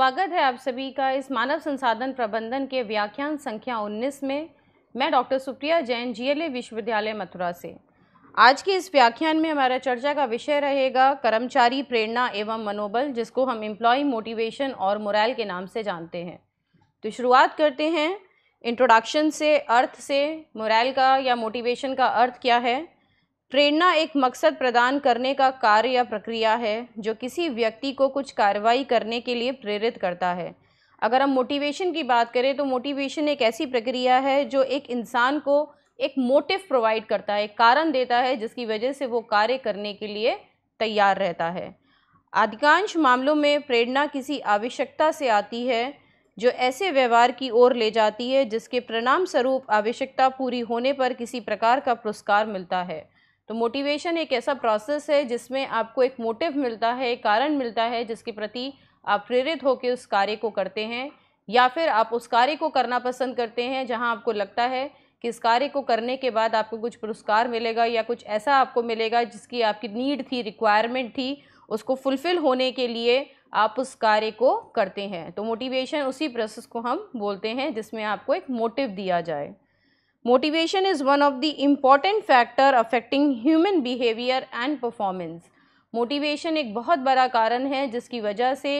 स्वागत है आप सभी का इस मानव संसाधन प्रबंधन के व्याख्यान संख्या 19 में मैं डॉक्टर सुप्रिया जैन जीएलए विश्वविद्यालय मथुरा से आज के इस व्याख्यान में हमारा चर्चा का विषय रहेगा कर्मचारी प्रेरणा एवं मनोबल जिसको हम एम्प्लॉय मोटिवेशन और मोरल के नाम से जानते हैं तो शुरुआत करते हैं इंट्रोडक्शन से अर्थ से मोरल का या मोटिवेशन का अर्थ क्या है प्रेरणा एक मकसद प्रदान करने का कार्य या प्रक्रिया है जो किसी व्यक्ति को कुछ कार्रवाई करने के लिए प्रेरित करता है अगर हम मोटिवेशन की बात करें तो मोटिवेशन एक ऐसी प्रक्रिया है जो एक इंसान को एक मोटिव प्रोवाइड करता है एक कारण देता है जिसकी वजह से वो कार्य करने के लिए तैयार रहता है अधिकांश मामलों में प्रेरणा किसी आवश्यकता से आती है जो ऐसे व्यवहार की ओर ले जाती है जिसके परिणाम स्वरूप आवश्यकता पूरी होने पर किसी प्रकार का पुरस्कार मिलता है तो मोटिवेशन एक ऐसा प्रोसेस है जिसमें आपको एक मोटिव मिलता है एक कारण मिलता है जिसके प्रति आप प्रेरित होकर उस कार्य को करते हैं या फिर आप उस कार्य को करना पसंद करते हैं जहां आपको लगता है कि इस कार्य को करने के बाद आपको कुछ पुरस्कार मिलेगा या कुछ ऐसा आपको मिलेगा जिसकी आपकी नीड थी रिक्वायरमेंट थी उसको फुलफ़िल होने के लिए आप उस कार्य को करते हैं तो मोटिवेशन उसी प्रोसेस को हम बोलते हैं जिसमें आपको एक मोटिव दिया जाए motivation is one of the important factor affecting human behaviour and performance motivation एक बहुत बड़ा कारण है जिसकी वजह से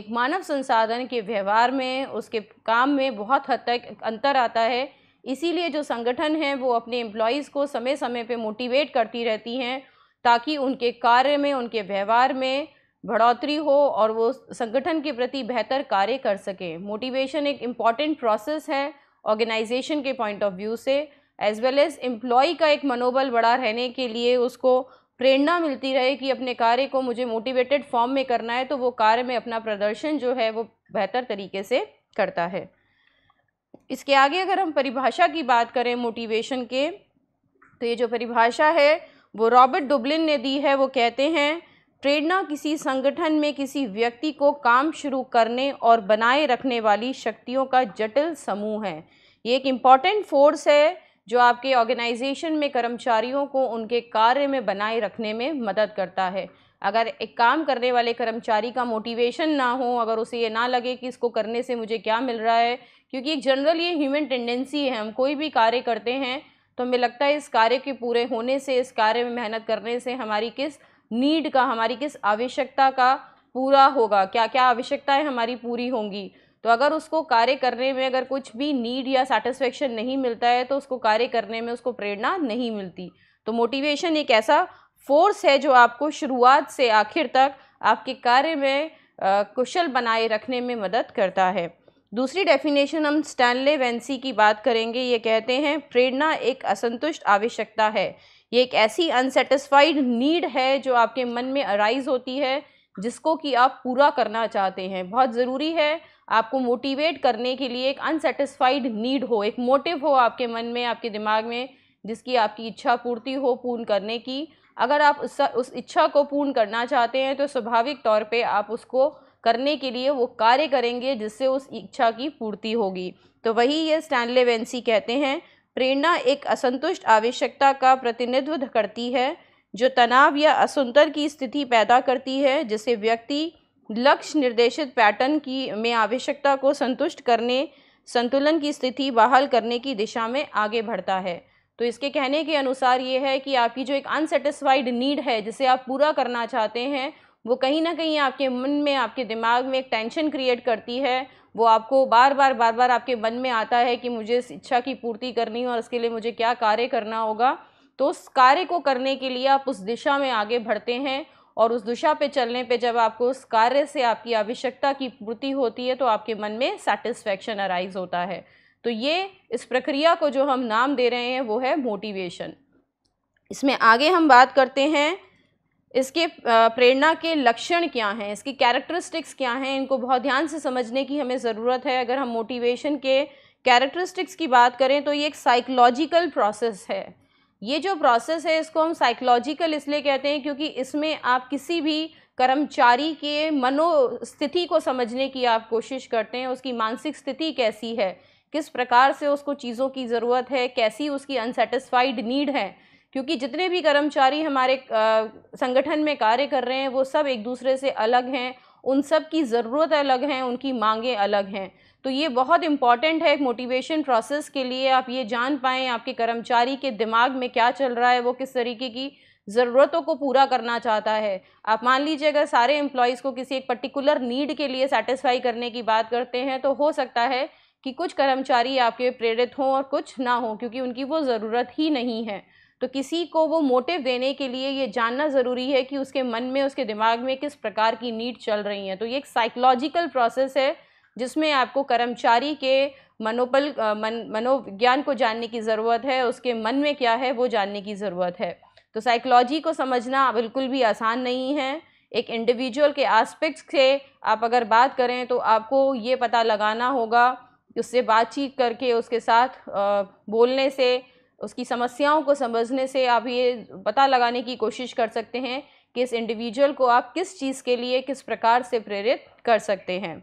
एक मानव संसाधन के व्यवहार में उसके काम में बहुत हद तक अंतर आता है इसीलिए जो संगठन हैं वो अपने एम्प्लॉयज़ को समय समय पे मोटिवेट करती रहती हैं ताकि उनके कार्य में उनके व्यवहार में बढ़ोतरी हो और वो संगठन के प्रति बेहतर कार्य कर सकें मोटिवेशन एक इम्पॉर्टेंट प्रोसेस है ऑर्गेनाइजेशन के पॉइंट ऑफ व्यू से एज वेल एज़ एम्प्लॉय का एक मनोबल बड़ा रहने के लिए उसको प्रेरणा मिलती रहे कि अपने कार्य को मुझे मोटिवेटेड फॉर्म में करना है तो वो कार्य में अपना प्रदर्शन जो है वो बेहतर तरीके से करता है इसके आगे अगर हम परिभाषा की बात करें मोटिवेशन के तो ये जो परिभाषा है वो रॉबर्ट डुबलिन ने दी है वो कहते हैं प्रेरणा किसी संगठन में किसी व्यक्ति को काम शुरू करने और बनाए रखने वाली शक्तियों का जटिल समूह है ये एक इम्पॉर्टेंट फोर्स है जो आपके ऑर्गेनाइजेशन में कर्मचारियों को उनके कार्य में बनाए रखने में मदद करता है अगर एक काम करने वाले कर्मचारी का मोटिवेशन ना हो अगर उसे ये ना लगे कि इसको करने से मुझे क्या मिल रहा है क्योंकि एक जनरल ये ह्यूमन टेंडेंसी है हम कोई भी कार्य करते हैं तो हमें लगता है इस कार्य के पूरे होने से इस कार्य में मेहनत करने से हमारी किस नीड का हमारी किस आवश्यकता का पूरा होगा क्या क्या आवश्यकताएं हमारी पूरी होंगी तो अगर उसको कार्य करने में अगर कुछ भी नीड या सेटिस्फेक्शन नहीं मिलता है तो उसको कार्य करने में उसको प्रेरणा नहीं मिलती तो मोटिवेशन एक ऐसा फोर्स है जो आपको शुरुआत से आखिर तक आपके कार्य में कुशल बनाए रखने में मदद करता है दूसरी डेफिनेशन हम स्टैनले वेंसी की बात करेंगे ये कहते हैं प्रेरणा एक असंतुष्ट आवश्यकता है ये एक ऐसी अनसेटिस्फाइड नीड है जो आपके मन में अराइज होती है जिसको कि आप पूरा करना चाहते हैं बहुत ज़रूरी है आपको मोटिवेट करने के लिए एक अनसेटिस्फाइड नीड हो एक मोटिव हो आपके मन में आपके दिमाग में जिसकी आपकी इच्छा पूर्ति हो पूर्ण करने की अगर आप उस उस इच्छा को पूर्ण करना चाहते हैं तो स्वाभाविक तौर पे आप उसको करने के लिए वो कार्य करेंगे जिससे उस इच्छा की पूर्ति होगी तो वही ये स्टैनले वेंसी कहते हैं प्रेरणा एक असंतुष्ट आवश्यकता का प्रतिनिधित्व करती है जो तनाव या असुंतर की स्थिति पैदा करती है जिसे व्यक्ति लक्ष्य निर्देशित पैटर्न की में आवश्यकता को संतुष्ट करने संतुलन की स्थिति बहाल करने की दिशा में आगे बढ़ता है तो इसके कहने के अनुसार ये है कि आपकी जो एक अनसेटिस्फाइड नीड है जिसे आप पूरा करना चाहते हैं वो कहीं ना कहीं आपके मन में आपके दिमाग में एक टेंशन क्रिएट करती है वो आपको बार बार बार बार आपके मन में आता है कि मुझे इस इच्छा की पूर्ति करनी है और इसके लिए मुझे क्या कार्य करना होगा तो उस कार्य को करने के लिए आप उस दिशा में आगे बढ़ते हैं और उस दिशा पे चलने पे जब आपको उस कार्य से आपकी आवश्यकता की पूर्ति होती है तो आपके मन में सेटिस्फैक्शन अराइज होता है तो ये इस प्रक्रिया को जो हम नाम दे रहे हैं वो है मोटिवेशन इसमें आगे हम बात करते हैं इसके प्रेरणा के लक्षण क्या हैं इसकी कैरेक्टरिस्टिक्स क्या हैं इनको बहुत ध्यान से समझने की हमें ज़रूरत है अगर हम मोटिवेशन के कैरेक्टरिस्टिक्स की बात करें तो ये एक साइकोलॉजिकल प्रोसेस है ये जो प्रोसेस है इसको हम साइकोलॉजिकल इसलिए कहते हैं क्योंकि इसमें आप किसी भी कर्मचारी के मनोस्थिति को समझने की आप कोशिश करते हैं उसकी मानसिक स्थिति कैसी है किस प्रकार से उसको चीज़ों की ज़रूरत है कैसी उसकी अनसेटिस्फाइड नीड है क्योंकि जितने भी कर्मचारी हमारे संगठन में कार्य कर रहे हैं वो सब एक दूसरे से अलग हैं उन सब की ज़रूरत अलग हैं उनकी मांगें अलग हैं तो ये बहुत इम्पॉर्टेंट है एक मोटिवेशन प्रोसेस के लिए आप ये जान पाएँ आपके कर्मचारी के दिमाग में क्या चल रहा है वो किस तरीके की ज़रूरतों को पूरा करना चाहता है आप मान लीजिए अगर सारे एम्प्लॉयज़ को किसी एक पर्टिकुलर नीड के लिए सेटिस्फाई करने की बात करते हैं तो हो सकता है कि कुछ कर्मचारी आपके प्रेरित हों और कुछ ना हों क्योंकि उनकी वो ज़रूरत ही नहीं है तो किसी को वो मोटिव देने के लिए ये जानना ज़रूरी है कि उसके मन में उसके दिमाग में किस प्रकार की नीड चल रही हैं तो ये एक साइकोलॉजिकल प्रोसेस है जिसमें आपको कर्मचारी के मनोबल मन मनोविज्ञान को जानने की ज़रूरत है उसके मन में क्या है वो जानने की ज़रूरत है तो साइकोलॉजी को समझना बिल्कुल भी आसान नहीं है एक इंडिविजुअल के एस्पेक्ट्स से आप अगर बात करें तो आपको ये पता लगाना होगा उससे बातचीत करके उसके साथ बोलने से उसकी समस्याओं को समझने से आप ये पता लगाने की कोशिश कर सकते हैं कि इस इंडिविजुअल को आप किस चीज़ के लिए किस प्रकार से प्रेरित कर सकते हैं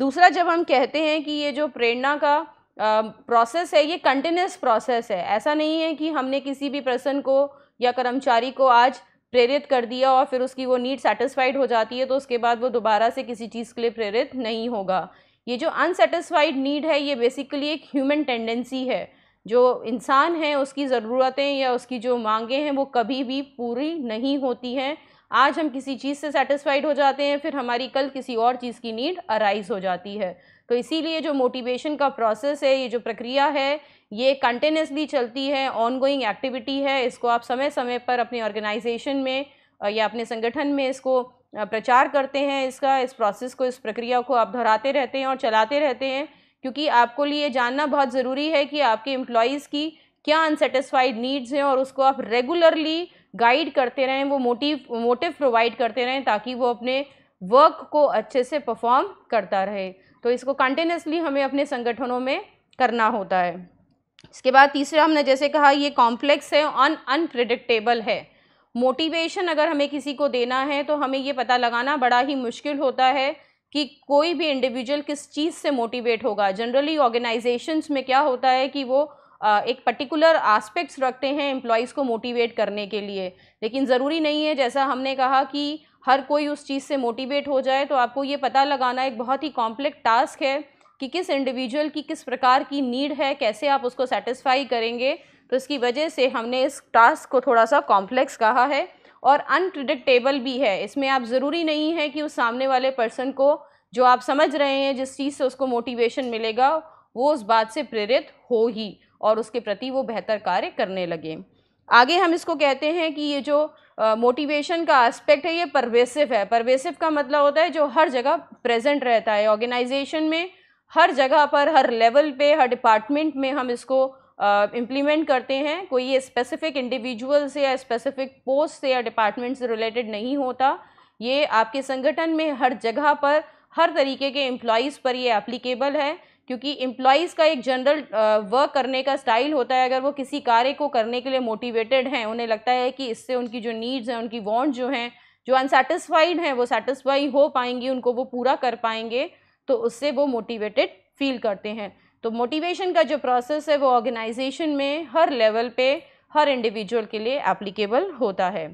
दूसरा जब हम कहते हैं कि ये जो प्रेरणा का प्रोसेस है ये कंटिन्यूस प्रोसेस है ऐसा नहीं है कि हमने किसी भी पर्सन को या कर्मचारी को आज प्रेरित कर दिया और फिर उसकी वो नीड सेटिस्फाइड हो जाती है तो उसके बाद वो दोबारा से किसी चीज़ के लिए प्रेरित नहीं होगा ये जो अनसेटिस्फाइड नीड है ये बेसिकली एक ह्यूमन टेंडेंसी है जो इंसान है उसकी ज़रूरतें या उसकी जो मांगें हैं वो कभी भी पूरी नहीं होती हैं आज हम किसी चीज़ से सेटिस्फाइड हो जाते हैं फिर हमारी कल किसी और चीज़ की नीड अराइज़ हो जाती है तो इसीलिए जो मोटिवेशन का प्रोसेस है ये जो प्रक्रिया है ये कंटिन्यूसली चलती है ऑनगोइंग एक्टिविटी है इसको आप समय समय पर अपने ऑर्गेनाइजेशन में या अपने संगठन में इसको प्रचार करते हैं इसका इस प्रोसेस को इस प्रक्रिया को आप दोहराते रहते हैं और चलाते रहते हैं क्योंकि आपको लिए जानना बहुत ज़रूरी है कि आपके एम्प्लॉयज़ की क्या अनसेटिस्फाइड नीड्स हैं और उसको आप रेगुलरली गाइड करते रहें वो मोटिव मोटिव प्रोवाइड करते रहें ताकि वो अपने वर्क को अच्छे से परफॉर्म करता रहे तो इसको कंटिन्यूसली हमें अपने संगठनों में करना होता है इसके बाद तीसरा हमने जैसे कहा ये कॉम्प्लेक्स है अन अनप्रिडिक्टेबल है मोटिवेशन अगर हमें किसी को देना है तो हमें ये पता लगाना बड़ा ही मुश्किल होता है कि कोई भी इंडिविजुअल किस चीज़ से मोटिवेट होगा जनरली ऑर्गेनाइजेशंस में क्या होता है कि वो एक पर्टिकुलर आस्पेक्ट्स रखते हैं एम्प्लॉयज़ को मोटिवेट करने के लिए लेकिन ज़रूरी नहीं है जैसा हमने कहा कि हर कोई उस चीज़ से मोटिवेट हो जाए तो आपको ये पता लगाना एक बहुत ही कॉम्प्लेक्स टास्क है कि किस इंडिविजुअल की किस प्रकार की नीड है कैसे आप उसको सेटिस्फाई करेंगे तो इसकी वजह से हमने इस टास्क को थोड़ा सा कॉम्प्लेक्स कहा है और अनप्रिडिक्टेबल भी है इसमें आप ज़रूरी नहीं है कि उस सामने वाले पर्सन को जो आप समझ रहे हैं जिस चीज़ से उसको मोटिवेशन मिलेगा वो उस बात से प्रेरित हो ही और उसके प्रति वो बेहतर कार्य करने लगे आगे हम इसको कहते हैं कि ये जो मोटिवेशन का एस्पेक्ट है ये परवेसिव है परवेसिव का मतलब होता है जो हर जगह प्रेजेंट रहता है ऑर्गेनाइजेशन में हर जगह पर हर लेवल पे हर डिपार्टमेंट में हम इसको इम्प्लीमेंट uh, करते हैं कोई ये स्पेसिफ़िक इंडिविजुअल से या स्पेसिफ़िक पोस्ट से या डिपार्टमेंट से रिलेटेड नहीं होता ये आपके संगठन में हर जगह पर हर तरीके के एम्प्लॉयज़ पर ये एप्लीकेबल है क्योंकि एम्प्लॉयज़ का एक जनरल वर्क करने का स्टाइल होता है अगर वो किसी कार्य को करने के लिए मोटिवेटेड हैं उन्हें लगता है कि इससे उनकी जो नीड्स हैं उनकी वॉन्ट जो हैं जो अनसेटिस्फाइड हैं वो सेटिस्फाई हो पाएंगी उनको वो पूरा कर पाएंगे तो उससे वो मोटिवेटेड फील करते हैं तो मोटिवेशन का जो प्रोसेस है वो ऑर्गेनाइजेशन में हर लेवल पे हर इंडिविजुअल के लिए एप्लीकेबल होता है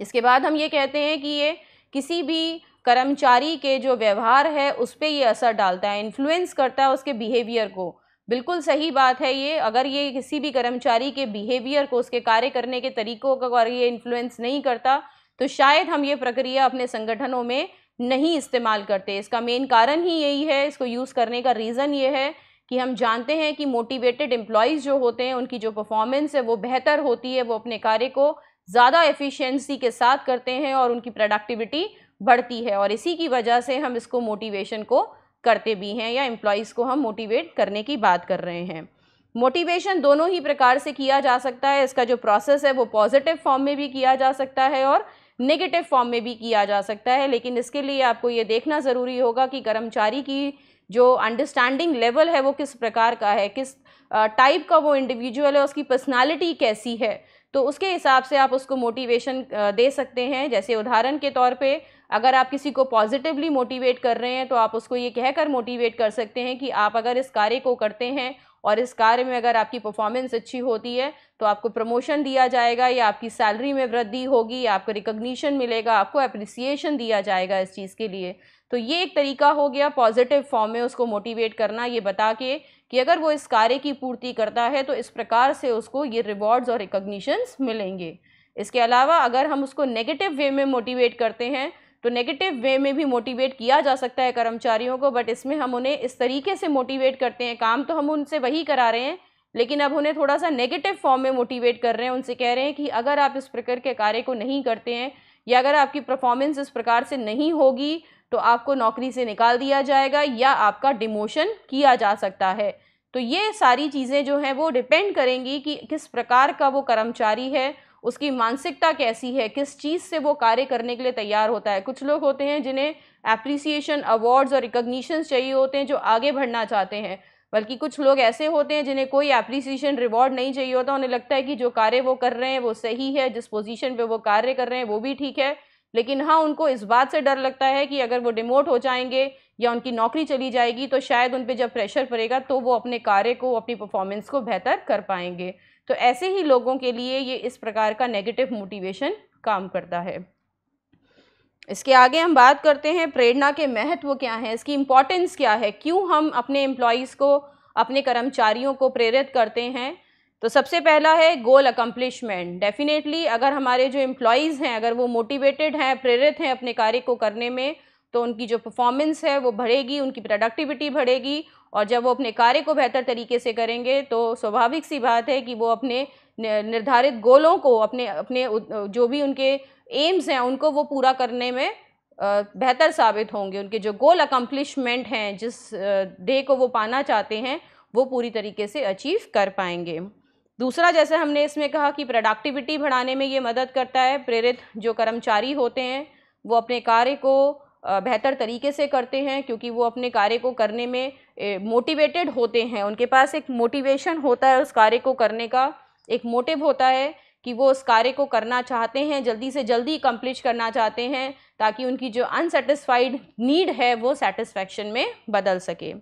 इसके बाद हम ये कहते हैं कि ये किसी भी कर्मचारी के जो व्यवहार है उस पर ये असर डालता है इन्फ्लुएंस करता है उसके बिहेवियर को बिल्कुल सही बात है ये अगर ये किसी भी कर्मचारी के बिहेवियर को उसके कार्य करने के तरीकों का अगर ये इन्फ्लुएंस नहीं करता तो शायद हम ये प्रक्रिया अपने संगठनों में नहीं इस्तेमाल करते इसका मेन कारण ही यही है इसको यूज़ करने का रीज़न ये है कि हम जानते हैं कि मोटिवेटेड एम्प्लॉयज़ जो होते हैं उनकी जो परफॉर्मेंस है वो बेहतर होती है वो अपने कार्य को ज़्यादा एफिशिएंसी के साथ करते हैं और उनकी प्रोडक्टिविटी बढ़ती है और इसी की वजह से हम इसको मोटिवेशन को करते भी हैं या एम्प्लॉयज़ को हम मोटिवेट करने की बात कर रहे हैं मोटिवेशन दोनों ही प्रकार से किया जा सकता है इसका जो प्रोसेस है वो पॉजिटिव फॉर्म में भी किया जा सकता है और नेगेटिव फॉर्म में भी किया जा सकता है लेकिन इसके लिए आपको ये देखना ज़रूरी होगा कि कर्मचारी की जो अंडरस्टैंडिंग लेवल है वो किस प्रकार का है किस टाइप का वो इंडिविजुअल है उसकी पर्सनालिटी कैसी है तो उसके हिसाब से आप उसको मोटिवेशन दे सकते हैं जैसे उदाहरण के तौर पे अगर आप किसी को पॉजिटिवली मोटिवेट कर रहे हैं तो आप उसको ये कहकर मोटिवेट कर सकते हैं कि आप अगर इस कार्य को करते हैं और इस कार्य में अगर आपकी परफॉर्मेंस अच्छी होती है तो आपको प्रमोशन दिया जाएगा या आपकी सैलरी में वृद्धि होगी आपको रिकग्निशन मिलेगा आपको अप्रिसिएशन दिया जाएगा इस चीज़ के लिए तो ये एक तरीका हो गया पॉजिटिव फॉर्म में उसको मोटिवेट करना ये बता के कि अगर वो इस कार्य की पूर्ति करता है तो इस प्रकार से उसको ये रिवॉर्ड्स और रिकोगनीशंस मिलेंगे इसके अलावा अगर हम उसको नेगेटिव वे में मोटिवेट करते हैं तो नेगेटिव वे में भी मोटिवेट किया जा सकता है कर्मचारियों को बट इसमें हम उन्हें इस तरीके से मोटिवेट करते हैं काम तो हम उनसे वही करा रहे हैं लेकिन अब उन्हें थोड़ा सा नेगेटिव फॉर्म में मोटिवेट कर रहे हैं उनसे कह रहे हैं कि अगर आप इस प्रकार के कार्य को नहीं करते हैं या अगर आपकी परफॉर्मेंस इस प्रकार से नहीं होगी तो आपको नौकरी से निकाल दिया जाएगा या आपका डिमोशन किया जा सकता है तो ये सारी चीज़ें जो हैं वो डिपेंड करेंगी कि किस प्रकार का वो कर्मचारी है उसकी मानसिकता कैसी है किस चीज़ से वो कार्य करने के लिए तैयार होता है कुछ लोग होते हैं जिन्हें एप्रिसिएशन अवार्ड्स और रिकग्निशन चाहिए होते हैं जो आगे बढ़ना चाहते हैं बल्कि कुछ लोग ऐसे होते हैं जिन्हें कोई एप्रिसिएशन रिवॉर्ड नहीं चाहिए होता उन्हें लगता है कि जो कार्य वो कर रहे हैं वो सही है जिस पोजीशन पे वो कार्य कर रहे हैं वो भी ठीक है लेकिन हाँ उनको इस बात से डर लगता है कि अगर वो डिमोट हो जाएंगे या उनकी नौकरी चली जाएगी तो शायद उन पर जब प्रेशर पड़ेगा तो वो अपने कार्य को अपनी परफॉर्मेंस को बेहतर कर पाएंगे तो ऐसे ही लोगों के लिए ये इस प्रकार का नेगेटिव मोटिवेशन काम करता है इसके आगे हम बात करते हैं प्रेरणा के महत्व क्या है इसकी इम्पॉर्टेंस क्या है क्यों हम अपने एम्प्लॉयज़ को अपने कर्मचारियों को प्रेरित करते हैं तो सबसे पहला है गोल अकम्पलिशमेंट डेफिनेटली अगर हमारे जो एम्प्लॉयज़ हैं अगर वो मोटिवेटेड हैं प्रेरित हैं अपने कार्य को करने में तो उनकी जो परफॉर्मेंस है वो बढ़ेगी उनकी प्रोडक्टिविटी बढ़ेगी और जब वो अपने कार्य को बेहतर तरीके से करेंगे तो स्वाभाविक सी बात है कि वो अपने निर्धारित गोलों को अपने अपने जो भी उनके एम्स हैं उनको वो पूरा करने में बेहतर साबित होंगे उनके जो गोल अकम्पलिशमेंट हैं जिस डे को वो पाना चाहते हैं वो पूरी तरीके से अचीव कर पाएंगे दूसरा जैसे हमने इसमें कहा कि प्रोडक्टिविटी बढ़ाने में ये मदद करता है प्रेरित जो कर्मचारी होते हैं वो अपने कार्य को बेहतर तरीके से करते हैं क्योंकि वो अपने कार्य को करने में मोटिवेटेड होते हैं उनके पास एक मोटिवेशन होता है उस कार्य को करने का एक मोटिव होता है कि वो उस कार्य को करना चाहते हैं जल्दी से जल्दी कम्प्लीट करना चाहते हैं ताकि उनकी जो अनसेटिस्फाइड नीड है वो सेटिस्फैक्शन में बदल सके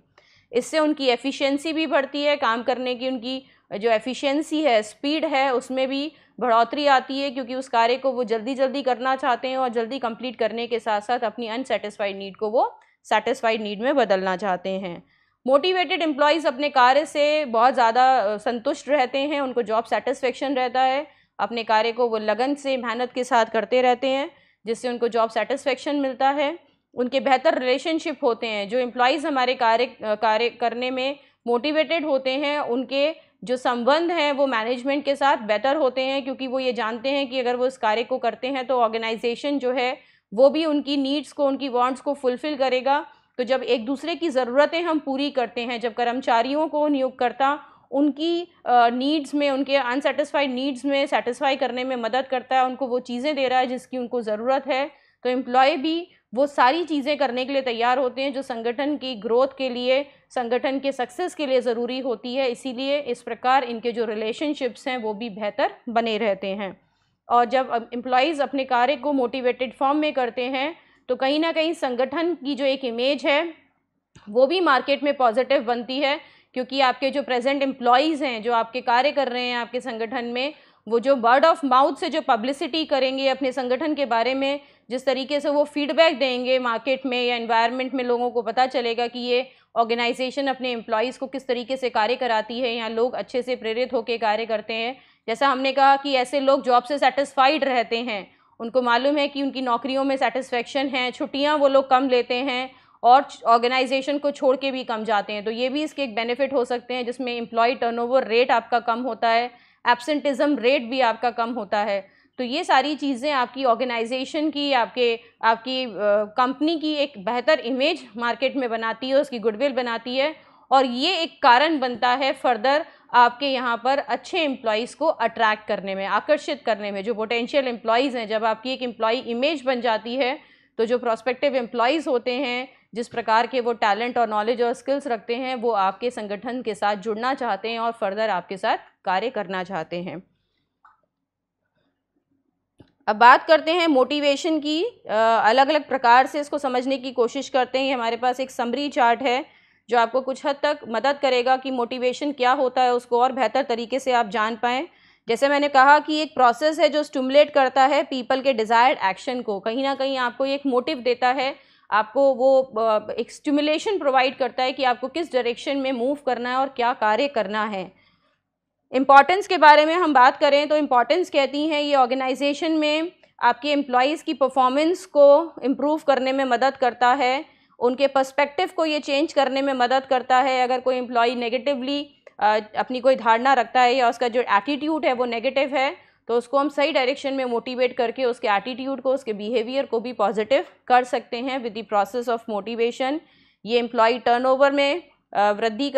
इससे उनकी एफिशिएंसी भी बढ़ती है काम करने की उनकी जो एफिशिएंसी है स्पीड है उसमें भी बढ़ोतरी आती है क्योंकि उस कार्य को वो जल्दी जल्दी करना चाहते हैं और जल्दी कंप्लीट करने के साथ साथ अपनी अनसेटिस्फाइड नीड को वो सेटिस्फाइड नीड में बदलना चाहते हैं मोटिवेटेड एम्प्लॉयज़ अपने कार्य से बहुत ज़्यादा संतुष्ट रहते हैं उनको जॉब सेटिस्फेक्शन रहता है अपने कार्य को वो लगन से मेहनत के साथ करते रहते हैं जिससे उनको जॉब सेटिस्फेक्शन मिलता है उनके बेहतर रिलेशनशिप होते हैं जो एम्प्लॉयज़ हमारे कार्य कार्य करने में मोटिवेटेड होते हैं उनके जो संबंध हैं वो मैनेजमेंट के साथ बेटर होते हैं क्योंकि वो ये जानते हैं कि अगर वो इस कार्य को करते हैं तो ऑर्गेनाइजेशन जो है वो भी उनकी नीड्स को उनकी वांट्स को फुलफ़िल करेगा तो जब एक दूसरे की ज़रूरतें हम पूरी करते हैं जब कर्मचारियों को नियोगकर्ता उनकी नीड्स में उनके अनसेटिस्फाइड नीड्स में सेटिस्फाई करने में मदद करता है उनको वो चीज़ें दे रहा है जिसकी उनको ज़रूरत है तो एम्प्लॉय भी वो सारी चीज़ें करने के लिए तैयार होते हैं जो संगठन की ग्रोथ के लिए संगठन के सक्सेस के लिए ज़रूरी होती है इसीलिए इस प्रकार इनके जो रिलेशनशिप्स हैं वो भी बेहतर बने रहते हैं और जब एम्प्लॉयज़ अपने कार्य को मोटिवेटेड फॉर्म में करते हैं तो कहीं ना कहीं संगठन की जो एक इमेज है वो भी मार्केट में पॉजिटिव बनती है क्योंकि आपके जो प्रेजेंट एम्प्लॉयज़ हैं जो आपके कार्य कर रहे हैं आपके संगठन में वो जो वर्ड ऑफ माउथ से जो पब्लिसिटी करेंगे अपने संगठन के बारे में जिस तरीके से वो फीडबैक देंगे मार्केट में या इन्वायरमेंट में लोगों को पता चलेगा कि ये ऑर्गेनाइजेशन अपने एम्प्लॉयज़ को किस तरीके से कार्य कराती है या लोग अच्छे से प्रेरित होकर कार्य करते हैं जैसा हमने कहा कि ऐसे लोग जॉब से सेटिस्फाइड रहते हैं उनको मालूम है कि उनकी नौकरियों में सेटिस्फेक्शन है छुट्टियाँ वो लोग कम लेते हैं और ऑर्गेनाइजेशन को छोड़ के भी कम जाते हैं तो ये भी इसके एक बेनिफिट हो सकते हैं जिसमें एम्प्लॉय टर्नओवर रेट आपका कम होता है एबसेंटिज़म रेट भी आपका कम होता है तो ये सारी चीज़ें आपकी ऑर्गेनाइजेशन की आपके आपकी कंपनी की एक बेहतर इमेज मार्केट में बनाती है उसकी गुडविल बनाती है और ये एक कारण बनता है फर्दर आपके यहाँ पर अच्छे एम्प्लॉयज़ को अट्रैक्ट करने में आकर्षित करने में जो पोटेंशियल एम्प्लॉयज़ हैं जब आपकी एक एम्प्लॉय इमेज बन जाती है तो जो प्रोस्पेक्टिव एम्प्लॉयज़ होते हैं जिस प्रकार के वो टैलेंट और नॉलेज और स्किल्स रखते हैं वो आपके संगठन के साथ जुड़ना चाहते हैं और फर्दर आपके साथ कार्य करना चाहते हैं अब बात करते हैं मोटिवेशन की अलग अलग प्रकार से इसको समझने की कोशिश करते हैं हमारे पास एक समरी चार्ट है जो आपको कुछ हद तक मदद करेगा कि मोटिवेशन क्या होता है उसको और बेहतर तरीके से आप जान पाएँ जैसे मैंने कहा कि एक प्रोसेस है जो स्टमुलेट करता है पीपल के डिज़ायर्ड एक्शन को कहीं ना कहीं आपको एक मोटिव देता है आपको वो एक स्टिमुलेशन प्रोवाइड करता है कि आपको किस डायरेक्शन में मूव करना है और क्या कार्य करना है इम्पॉर्टेंस के बारे में हम बात करें तो इम्पॉर्टेंस कहती हैं ये ऑर्गेनाइजेशन में आपके एम्प्लॉज़ की परफॉर्मेंस को इम्प्रूव करने में मदद करता है उनके पर्सपेक्टिव को ये चेंज करने में मदद करता है अगर कोई एम्प्लॉय नेगेटिवली अपनी कोई धारणा रखता है या उसका जो एटीट्यूड है वो नेगेटिव है तो उसको हम सही डायरेक्शन में मोटिवेट करके उसके एटीट्यूड को उसके बिहेवियर को भी पॉजिटिव कर सकते हैं with the process of motivation ये एम्प्लॉय टर्नओवर में वृद्धि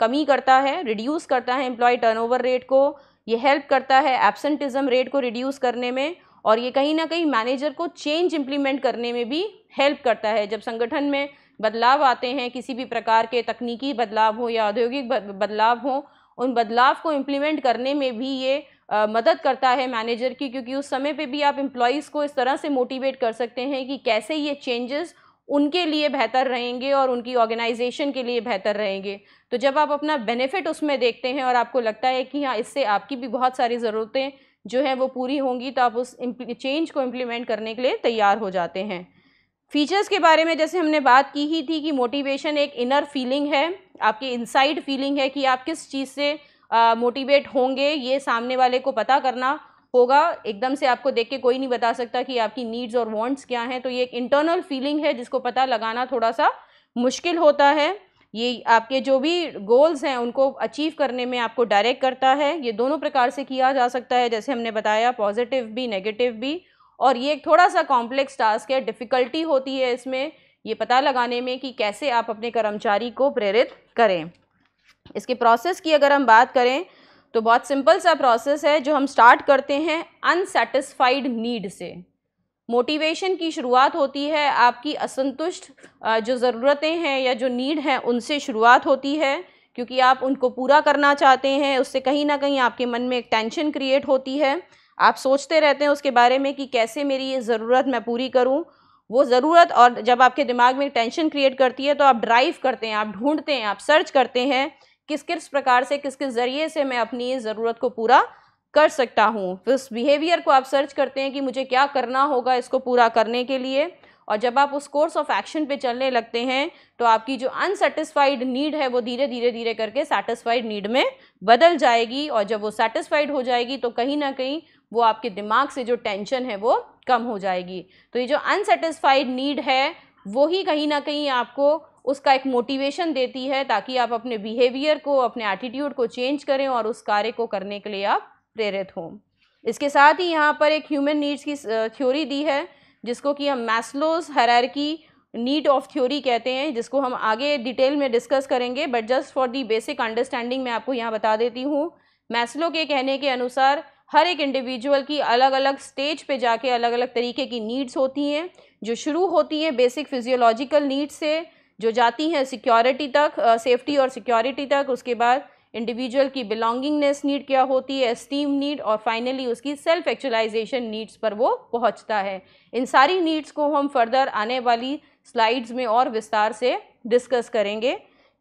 कमी करता है रिड्यूस करता है एम्प्लॉय टर्नओवर रेट को ये हेल्प करता है एब्सेंटिज्म रेट को रिड्यूस करने में और ये कहीं ना कहीं मैनेजर को चेंज इम्प्लीमेंट करने में भी हेल्प करता है जब संगठन में बदलाव आते हैं किसी भी प्रकार के तकनीकी बदलाव हो या औद्योगिक बदलाव हो उन बदलाव को इम्प्लीमेंट करने में भी ये आ, मदद करता है मैनेजर की क्योंकि उस समय पे भी आप एम्प्लॉयज़ को इस तरह से मोटिवेट कर सकते हैं कि कैसे ये चेंजेस उनके लिए बेहतर रहेंगे और उनकी ऑर्गेनाइजेशन के लिए बेहतर रहेंगे तो जब आप अपना बेनिफिट उसमें देखते हैं और आपको लगता है कि हाँ इससे आपकी भी बहुत सारी ज़रूरतें जो हैं वो पूरी होंगी तो आप उस चेंज को इम्प्लीमेंट करने के लिए तैयार हो जाते हैं फीचर्स के बारे में जैसे हमने बात की ही थी कि मोटिवेशन एक इनर फीलिंग है आपकी इनसाइड फीलिंग है कि आप किस चीज़ से मोटिवेट होंगे ये सामने वाले को पता करना होगा एकदम से आपको देख के कोई नहीं बता सकता कि आपकी नीड्स और वांट्स क्या हैं तो ये एक इंटरनल फीलिंग है जिसको पता लगाना थोड़ा सा मुश्किल होता है ये आपके जो भी गोल्स हैं उनको अचीव करने में आपको डायरेक्ट करता है ये दोनों प्रकार से किया जा सकता है जैसे हमने बताया पॉजिटिव भी नेगेटिव भी और ये एक थोड़ा सा कॉम्प्लेक्स टास्क है डिफ़िकल्टी होती है इसमें ये पता लगाने में कि कैसे आप अपने कर्मचारी को प्रेरित करें इसके प्रोसेस की अगर हम बात करें तो बहुत सिंपल सा प्रोसेस है जो हम स्टार्ट करते हैं अनसेटिस्फाइड नीड से मोटिवेशन की शुरुआत होती है आपकी असंतुष्ट जो ज़रूरतें हैं या जो नीड हैं उनसे शुरुआत होती है क्योंकि आप उनको पूरा करना चाहते हैं उससे कहीं ना कहीं आपके मन में एक टेंशन क्रिएट होती है आप सोचते रहते हैं उसके बारे में कि कैसे मेरी ये ज़रूरत मैं पूरी करूं वो ज़रूरत और जब आपके दिमाग में टेंशन क्रिएट करती है तो आप ड्राइव करते हैं आप ढूंढते हैं आप सर्च करते हैं किस किस प्रकार से किस किस ज़रिए से मैं अपनी ज़रूरत को पूरा कर सकता हूँ फिर उस बिहेवियर को आप सर्च करते हैं कि मुझे क्या करना होगा इसको पूरा करने के लिए और जब आप उस कोर्स ऑफ एक्शन पे चलने लगते हैं तो आपकी जो अनसेटिस्फाइड नीड है वो धीरे धीरे धीरे करके सेटिस्फाइड नीड में बदल जाएगी और जब वो सेटिस्फाइड हो जाएगी तो कहीं ना कहीं वो आपके दिमाग से जो टेंशन है वो कम हो जाएगी तो ये जो अनसेटिस्फाइड नीड है वही कहीं ना कहीं आपको उसका एक मोटिवेशन देती है ताकि आप अपने बिहेवियर को अपने एटीट्यूड को चेंज करें और उस कार्य को करने के लिए आप प्रेरित हों इसके साथ ही यहाँ पर एक ह्यूमन नीड्स की थ्योरी दी है जिसको कि हम Maslow's hierarchy need of theory कहते हैं जिसको हम आगे डिटेल में डिस्कस करेंगे but just for the basic understanding मैं आपको यहाँ बता देती हूँ मैस्लो के कहने के अनुसार हर एक इंडिविजुअल की अलग अलग स्टेज पे जाके अलग अलग तरीके की नीड्स होती हैं जो शुरू होती हैं बेसिक फिजियोलॉजिकल नीड्स से जो जाती हैं सिक्योरिटी तक सेफ्टी और सिक्योरिटी तक उसके बाद इंडिविजुअल की बिलोंगिंगनेस नीड क्या होती है स्टीम नीड और फाइनली उसकी सेल्फ एक्चुलाइजेशन नीड्स पर वो पहुंचता है इन सारी नीड्स को हम फर्दर आने वाली स्लाइड्स में और विस्तार से डिस्कस करेंगे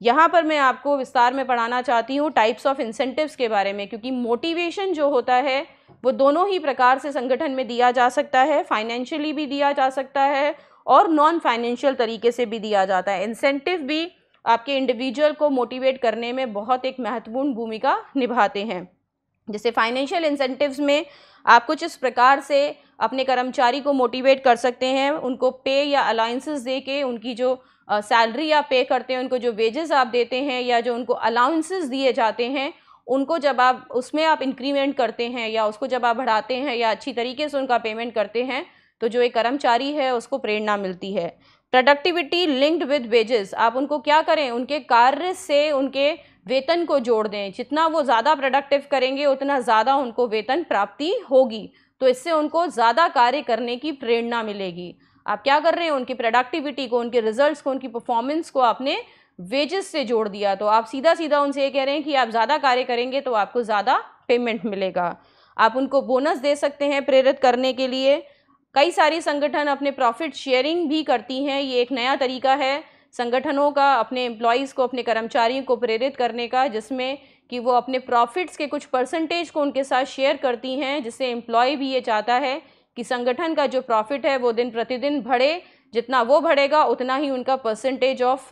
यहाँ पर मैं आपको विस्तार में पढ़ाना चाहती हूँ टाइप्स ऑफ इंसेंटिव्स के बारे में क्योंकि मोटिवेशन जो होता है वो दोनों ही प्रकार से संगठन में दिया जा सकता है फाइनेंशियली भी दिया जा सकता है और नॉन फाइनेंशियल तरीके से भी दिया जाता है इंसेंटिव भी आपके इंडिविजुअल को मोटिवेट करने में बहुत एक महत्वपूर्ण भूमिका निभाते हैं जैसे फाइनेंशियल इंसेंटिव्स में आप कुछ इस प्रकार से अपने कर्मचारी को मोटिवेट कर सकते हैं उनको पे या अलाउंसेस दे के उनकी जो सैलरी आप पे करते हैं उनको जो वेजेस आप देते हैं या जो उनको अलाउंसेस दिए जाते हैं उनको जब आप उसमें आप इंक्रीमेंट करते हैं या उसको जब आप बढ़ाते हैं या अच्छी तरीके से उनका पेमेंट करते हैं तो जो एक कर्मचारी है उसको प्रेरणा मिलती है प्रोडक्टिविटी लिंक्ड विद वेजेस आप उनको क्या करें उनके कार्य से उनके वेतन को जोड़ दें जितना वो ज़्यादा प्रोडक्टिव करेंगे उतना ज़्यादा उनको वेतन प्राप्ति होगी तो इससे उनको ज़्यादा कार्य करने की प्रेरणा मिलेगी आप क्या कर रहे हैं उनकी प्रोडक्टिविटी को उनके रिजल्ट्स को उनकी परफॉर्मेंस को आपने वेजेस से जोड़ दिया तो आप सीधा सीधा उनसे ये कह रहे हैं कि आप ज़्यादा कार्य करेंगे तो आपको ज़्यादा पेमेंट मिलेगा आप उनको बोनस दे सकते हैं प्रेरित करने के लिए कई सारी संगठन अपने प्रॉफिट शेयरिंग भी करती हैं ये एक नया तरीका है संगठनों का अपने एम्प्लॉयज़ को अपने कर्मचारियों को प्रेरित करने का जिसमें कि वो अपने प्रॉफिट्स के कुछ परसेंटेज को उनके साथ शेयर करती हैं जिससे एम्प्लॉय भी ये चाहता है कि संगठन का जो प्रॉफिट है वो दिन प्रतिदिन बढ़े जितना वो बढ़ेगा उतना ही उनका परसेंटेज ऑफ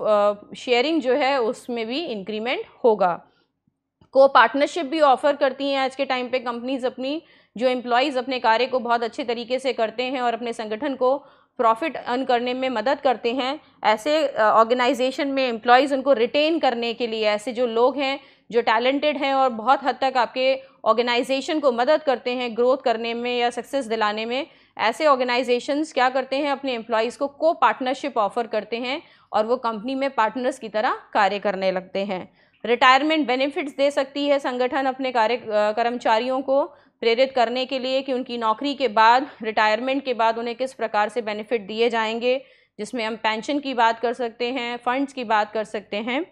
शेयरिंग जो है उसमें भी इंक्रीमेंट होगा को पार्टनरशिप भी ऑफ़र करती हैं आज के टाइम पे कंपनीज अपनी जो एम्प्लॉयज़ अपने कार्य को बहुत अच्छे तरीके से करते हैं और अपने संगठन को प्रॉफिट अर्न करने में मदद करते हैं ऐसे ऑर्गेनाइजेशन में एम्प्लॉयज़ उनको रिटेन करने के लिए ऐसे जो लोग हैं जो टैलेंटेड हैं और बहुत हद तक आपके ऑर्गेनाइजेशन को मदद करते हैं ग्रोथ करने में या सक्सेस दिलाने में ऐसे ऑर्गेनाइजेशंस क्या करते हैं अपने एम्प्लॉयज़ को को पार्टनरशिप ऑफर करते हैं और वो कंपनी में पार्टनर्स की तरह कार्य करने लगते हैं रिटायरमेंट बेनिफिट्स दे सकती है संगठन अपने कार्य कर्मचारियों को प्रेरित करने के लिए कि उनकी नौकरी के बाद रिटायरमेंट के बाद उन्हें किस प्रकार से बेनिफिट दिए जाएंगे जिसमें हम पेंशन की बात कर सकते हैं फंड्स की बात कर सकते हैं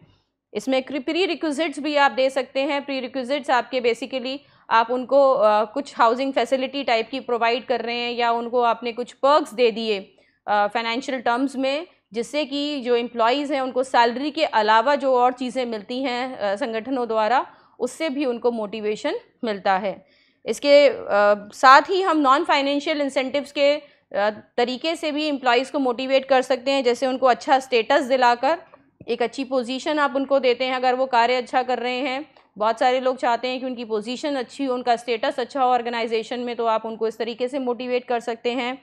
इसमें प्री रिक्विजिट्स भी आप दे सकते हैं प्री रिक्विजिट्स आपके बेसिकली आप उनको कुछ हाउसिंग फैसिलिटी टाइप की प्रोवाइड कर रहे हैं या उनको आपने कुछ पर्कस दे दिए फाइनेंशियल टर्म्स में जिससे कि जो एम्प्लॉयज़ हैं उनको सैलरी के अलावा जो और चीज़ें मिलती हैं संगठनों द्वारा उससे भी उनको मोटिवेशन मिलता है इसके आ, साथ ही हम नॉन फाइनेंशियल इंसेंटिव्स के आ, तरीके से भी इम्प्लॉज़ को मोटिवेट कर सकते हैं जैसे उनको अच्छा स्टेटस दिलाकर एक अच्छी पोजीशन आप उनको देते हैं अगर वो कार्य अच्छा कर रहे हैं बहुत सारे लोग चाहते हैं कि उनकी पोजीशन अच्छी हो उनका स्टेटस अच्छा हो ऑर्गेनाइजेशन में तो आप उनको इस तरीके से मोटिवेट कर सकते हैं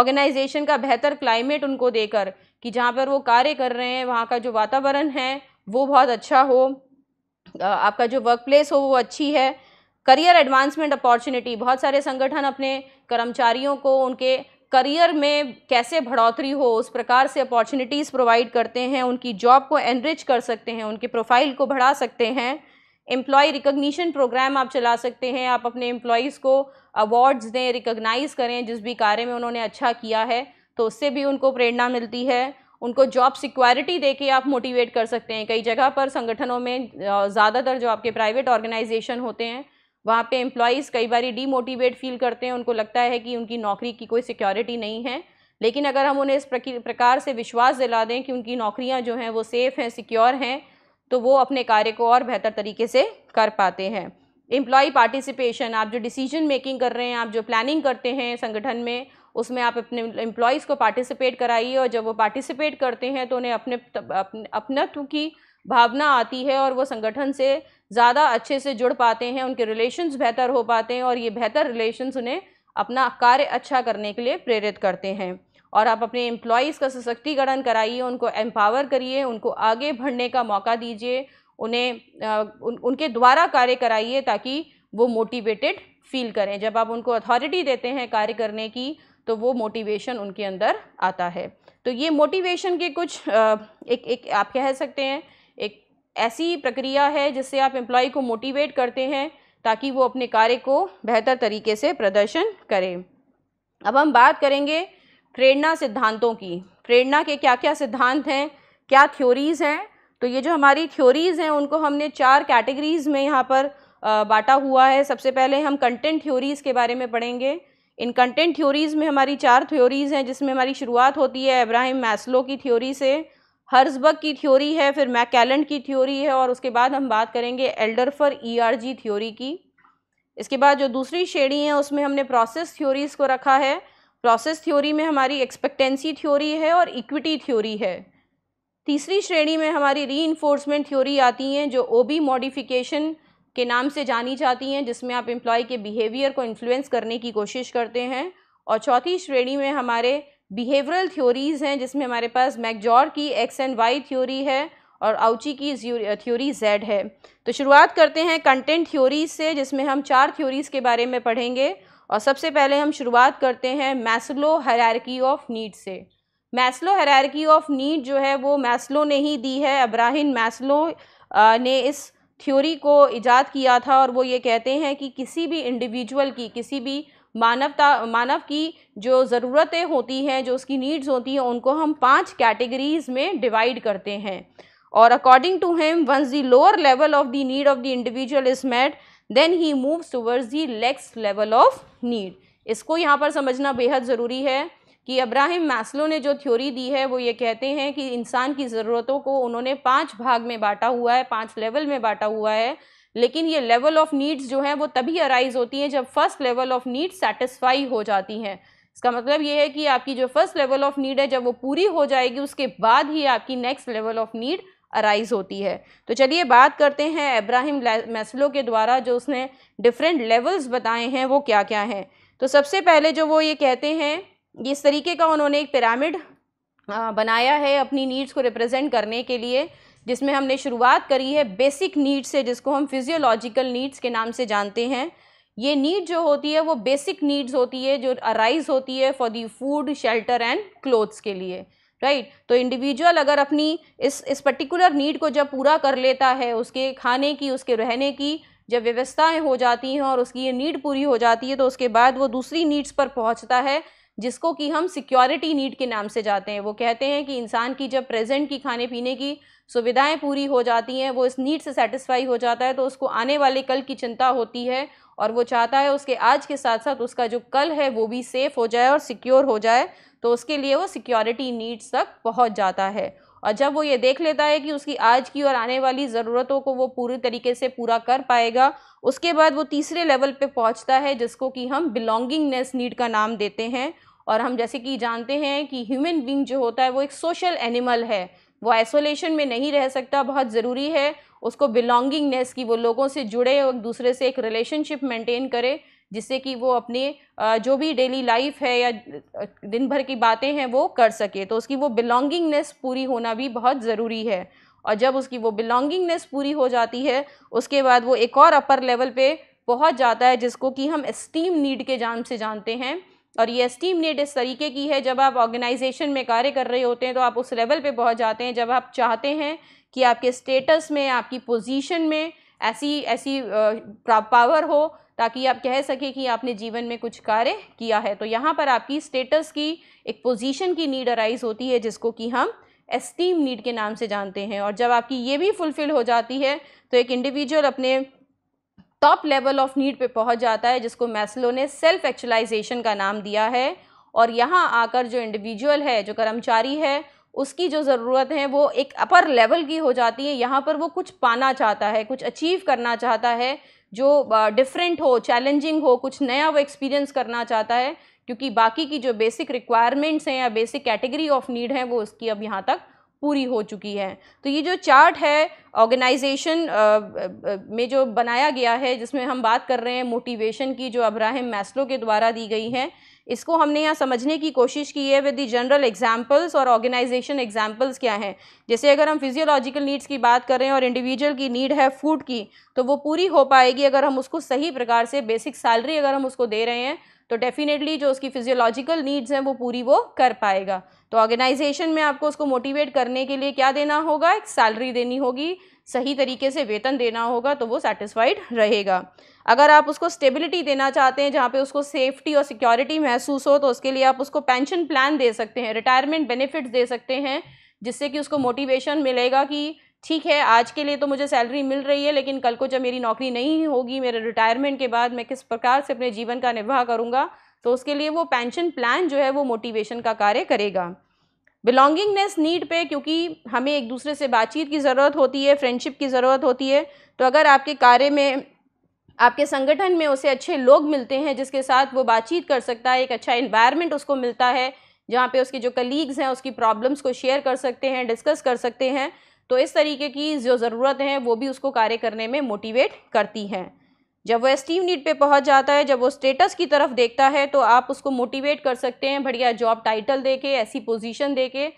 ऑर्गेनाइजेशन का बेहतर क्लाइमेट उनको देकर कि जहाँ पर वो कार्य कर रहे हैं वहाँ का जो वातावरण है वो बहुत अच्छा हो आपका जो वर्क प्लेस हो वो अच्छी है करियर एडवांसमेंट अपॉर्चुनिटी बहुत सारे संगठन अपने कर्मचारियों को उनके करियर में कैसे बढ़ोतरी हो उस प्रकार से अपॉर्चुनिटीज़ प्रोवाइड करते हैं उनकी जॉब को एनरिच कर सकते हैं उनके प्रोफाइल को बढ़ा सकते हैं एम्प्लॉय रिकग्निशन प्रोग्राम आप चला सकते हैं आप अपने एम्प्लॉयज़ को अवार्ड्स दें रिकग्नाइज़ करें जिस भी कार्य में उन्होंने अच्छा किया है तो उससे भी उनको प्रेरणा मिलती है उनको जॉब सिक्योरिटी दे के आप मोटिवेट कर सकते हैं कई जगह पर संगठनों में ज़्यादातर जो आपके प्राइवेट ऑर्गेनाइजेशन होते हैं वहाँ पे एम्प्लॉयज़ कई बार डीमोटिवेट फील करते हैं उनको लगता है कि उनकी नौकरी की कोई सिक्योरिटी नहीं है लेकिन अगर हम उन्हें इस प्रकार से विश्वास दिला दें कि उनकी नौकरियाँ जो हैं वो सेफ़ हैं सिक्योर हैं तो वो अपने कार्य को और बेहतर तरीके से कर पाते हैं एम्प्लॉय पार्टिसिपेशन आप जो डिसीजन मेकिंग कर रहे हैं आप जो प्लानिंग करते हैं संगठन में उसमें आप अपने एम्प्लॉयज़ को पार्टिसिपेट कराइए और जब वो पार्टिसिपेट करते हैं तो उन्हें अपने अपनत्व की भावना आती है और वो संगठन से ज़्यादा अच्छे से जुड़ पाते हैं उनके रिलेशंस बेहतर हो पाते हैं और ये बेहतर रिलेशंस उन्हें अपना कार्य अच्छा करने के लिए प्रेरित करते हैं और आप अपने एम्प्लॉयज़ का सशक्तिकरण कराइए उनको एम्पावर करिए उनको आगे बढ़ने का मौका दीजिए उन्हें उन, उनके द्वारा कार्य कराइए ताकि वो मोटिवेटेड फील करें जब आप उनको अथॉरिटी देते हैं कार्य करने की तो वो मोटिवेशन उनके अंदर आता है तो ये मोटिवेशन के कुछ एक एक आप कह सकते हैं एक ऐसी प्रक्रिया है जिससे आप एम्प्लॉय को मोटिवेट करते हैं ताकि वो अपने कार्य को बेहतर तरीके से प्रदर्शन करें अब हम बात करेंगे प्रेरणा सिद्धांतों की प्रेरणा के क्या क्या सिद्धांत हैं क्या थ्योरीज़ हैं तो ये जो हमारी थ्योरीज़ हैं उनको हमने चार कैटेगरीज़ में यहाँ पर बांटा हुआ है सबसे पहले हम कंटेंट थ्योरीज़ के बारे में पढ़ेंगे इन कंटेंट थ्योरीज़ में हमारी चार थ्योरीज़ हैं जिसमें हमारी शुरुआत होती है इब्राहिम मैस्लो की थ्योरी से हर्जबर्ग की थ्योरी है फिर मैकेलेंड की थ्योरी है और उसके बाद हम बात करेंगे एल्डरफर ईआरजी e थ्योरी की इसके बाद जो दूसरी श्रेणी है उसमें हमने प्रोसेस थ्योरीज को रखा है प्रोसेस थ्योरी में हमारी एक्सपेक्टेंसी थ्योरी है और इक्विटी थ्योरी है तीसरी श्रेणी में हमारी री इन्फोर्समेंट थ्योरी आती हैं जो ओ बी मॉडिफिकेशन के नाम से जानी जाती हैं जिसमें आप एम्प्लॉय के बिहेवियर को इन्फ्लुएंस करने की कोशिश करते हैं और चौथी श्रेणी में हमारे बिहेवरल थ्योरीज़ हैं जिसमें हमारे पास मैकजॉर की एक्स एंड वाई थ्योरी है और आउची की थ्योरी जेड है तो शुरुआत करते हैं कंटेंट थ्योरीज से जिसमें हम चार थ्योरीज़ के बारे में पढ़ेंगे और सबसे पहले हम शुरुआत करते हैं मैस्लो हरारकी ऑफ नीड से मैस्लो हरारकी ऑफ नीड जो है वो मैस्लो ने ही दी है अब्राहिम मैस्लो ने इस थ्योरी को ईजाद किया था और वो ये कहते हैं कि किसी भी इंडिविजुअल की किसी भी मानवता मानव की जो ज़रूरतें होती हैं जो उसकी नीड्स होती हैं उनको हम पांच कैटेगरीज़ में डिवाइड करते हैं और according to him once the lower level of the need of the individual is met then he moves towards the next level of need इसको यहाँ पर समझना बेहद ज़रूरी है कि अब्राहिम मैस्लो ने जो थ्योरी दी है वो ये कहते हैं कि इंसान की ज़रूरतों को उन्होंने पांच भाग में बांटा हुआ है पांच लेवल में बांटा हुआ है लेकिन ये लेवल ऑफ नीड्स जो हैं वो तभी अराइज होती हैं जब first level of need satisfy हो जाती हैं इसका मतलब ये है कि आपकी जो फर्स्ट लेवल ऑफ नीड है जब वो पूरी हो जाएगी उसके बाद ही आपकी next level of need arise होती है तो चलिए बात करते हैं अब्राहिम मैसलो के द्वारा जो उसने डिफरेंट लेवल्स बताए हैं वो क्या क्या हैं तो सबसे पहले जो वो ये कहते हैं इस तरीके का उन्होंने एक पिरामिड बनाया है अपनी नीड्स को रिप्रेजेंट करने के लिए जिसमें हमने शुरुआत करी है बेसिक नीड से जिसको हम फिजियोलॉजिकल नीड्स के नाम से जानते हैं ये नीड जो होती है वो बेसिक नीड्स होती है जो अराइज होती है for the food shelter and clothes के लिए राइट right? तो इंडिविजुअल अगर अपनी इस इस पर्टिकुलर नीड को जब पूरा कर लेता है उसके खाने की उसके रहने की जब व्यवस्थाएं हो जाती हैं और उसकी ये नीड पूरी हो जाती है तो उसके बाद वो दूसरी नीड्स पर पहुंचता है जिसको कि हम सिक्योरिटी नीड के नाम से जाते हैं वो कहते हैं कि इंसान की जब प्रेजेंट की खाने पीने की सुविधाएं पूरी हो जाती हैं वो इस नीड से सेटिस्फाई हो जाता है तो उसको आने वाले कल की चिंता होती है और वो चाहता है उसके आज के साथ साथ उसका जो कल है वो भी सेफ़ हो जाए और सिक्योर हो जाए तो उसके लिए वो सिक्योरिटी नीड्स तक पहुँच जाता है और जब वो ये देख लेता है कि उसकी आज की और आने वाली ज़रूरतों को वो पूरी तरीके से पूरा कर पाएगा उसके बाद वो तीसरे लेवल पे पहुंचता है जिसको कि हम बिलोंगिंगनेस नीड का नाम देते हैं और हम जैसे कि जानते हैं कि ह्यूमन बींग जो होता है वो एक सोशल एनिमल है वो आइसोलेशन में नहीं रह सकता बहुत ज़रूरी है उसको बिलोंगिंगनेस की वो लोगों से जुड़े और दूसरे से एक रिलेशनशिप मेंटेन करे जिससे कि वो अपने जो भी डेली लाइफ है या दिन भर की बातें हैं वो कर सके तो उसकी वो बिलोंगिंगनेस पूरी होना भी बहुत ज़रूरी है और जब उसकी वो बिलोंगिंगनेस पूरी हो जाती है उसके बाद वो एक और अपर लेवल पे पहुंच जाता है जिसको कि हम स्टीम नीड के जान से जानते हैं और ये एस्टीमनेट इस तरीके की है जब आप ऑर्गेनाइजेशन में कार्य कर रहे होते हैं तो आप उस लेवल पे पहुंच जाते हैं जब आप चाहते हैं कि आपके स्टेटस में आपकी पोजीशन में ऐसी ऐसी पावर हो ताकि आप कह सकें कि आपने जीवन में कुछ कार्य किया है तो यहाँ पर आपकी स्टेटस की एक पोजीशन की नीड अराइज होती है जिसको कि हम एस्टीम नीड के नाम से जानते हैं और जब आपकी ये भी फुलफ़िल हो जाती है तो एक इंडिविजुअल अपने टॉप लेवल ऑफ नीड पे पहुंच जाता है जिसको मैसलो ने सेल्फ एक्चुलाइजेशन का नाम दिया है और यहाँ आकर जो इंडिविजुअल है जो कर्मचारी है उसकी जो ज़रूरत है वो एक अपर लेवल की हो जाती है यहाँ पर वो कुछ पाना चाहता है कुछ अचीव करना चाहता है जो डिफरेंट हो चैलेंजिंग हो कुछ नया वो एक्सपीरियंस करना चाहता है क्योंकि बाकी की जो बेसिक रिक्वायरमेंट्स हैं या बेसिक कैटेगरी ऑफ नीड हैं वो उसकी अब यहाँ तक पूरी हो चुकी है तो ये जो चार्ट है ऑर्गेनाइजेशन में जो बनाया गया है जिसमें हम बात कर रहे हैं मोटिवेशन की जो अब्राहम मैस्लो के द्वारा दी गई है इसको हमने यहाँ समझने की कोशिश की है विद दी जनरल एग्जाम्पल्स और ऑर्गेनाइजेशन एग्जाम्पल्स क्या हैं जैसे अगर हम फिजियोलॉजिकल नीड्स की बात कर रहे हैं और इंडिविजुअल की नीड है फूड की तो वो पूरी हो पाएगी अगर हम उसको सही प्रकार से बेसिक सैलरी अगर हम उसको दे रहे हैं तो डेफिनेटली जो उसकी फिजियोलॉजिकल नीड्स हैं वो पूरी वो कर पाएगा तो ऑर्गेनाइजेशन में आपको उसको मोटिवेट करने के लिए क्या देना होगा एक सैलरी देनी होगी सही तरीके से वेतन देना होगा तो वो सेटिस्फाइड रहेगा अगर आप उसको स्टेबिलिटी देना चाहते हैं जहाँ पे उसको सेफ्टी और सिक्योरिटी महसूस हो तो उसके लिए आप उसको पेंशन प्लान दे सकते हैं रिटायरमेंट बेनिफिट्स दे सकते हैं जिससे कि उसको मोटिवेशन मिलेगा कि ठीक है आज के लिए तो मुझे सैलरी मिल रही है लेकिन कल को जब मेरी नौकरी नहीं होगी मेरे रिटायरमेंट के बाद मैं किस प्रकार से अपने जीवन का निर्वाह करूँगा तो उसके लिए वो पेंशन प्लान जो है वो मोटिवेशन का कार्य करेगा बिलोंगिंगनेस नीड पे क्योंकि हमें एक दूसरे से बातचीत की ज़रूरत होती है फ्रेंडशिप की ज़रूरत होती है तो अगर आपके कार्य में आपके संगठन में उसे अच्छे लोग मिलते हैं जिसके साथ वो बातचीत कर सकता है एक अच्छा इन्वायरमेंट उसको मिलता है जहाँ पे उसके जो कलीग्स हैं उसकी प्रॉब्लम्स को शेयर कर सकते हैं डिस्कस कर सकते हैं तो इस तरीके की जो ज़रूरत है वो भी उसको कार्य करने में मोटिवेट करती हैं जब वह एस्टीम नीड पे पहुंच जाता है जब वो स्टेटस की तरफ देखता है तो आप उसको मोटिवेट कर सकते हैं बढ़िया जॉब टाइटल दे के ऐसी पोजीशन दे के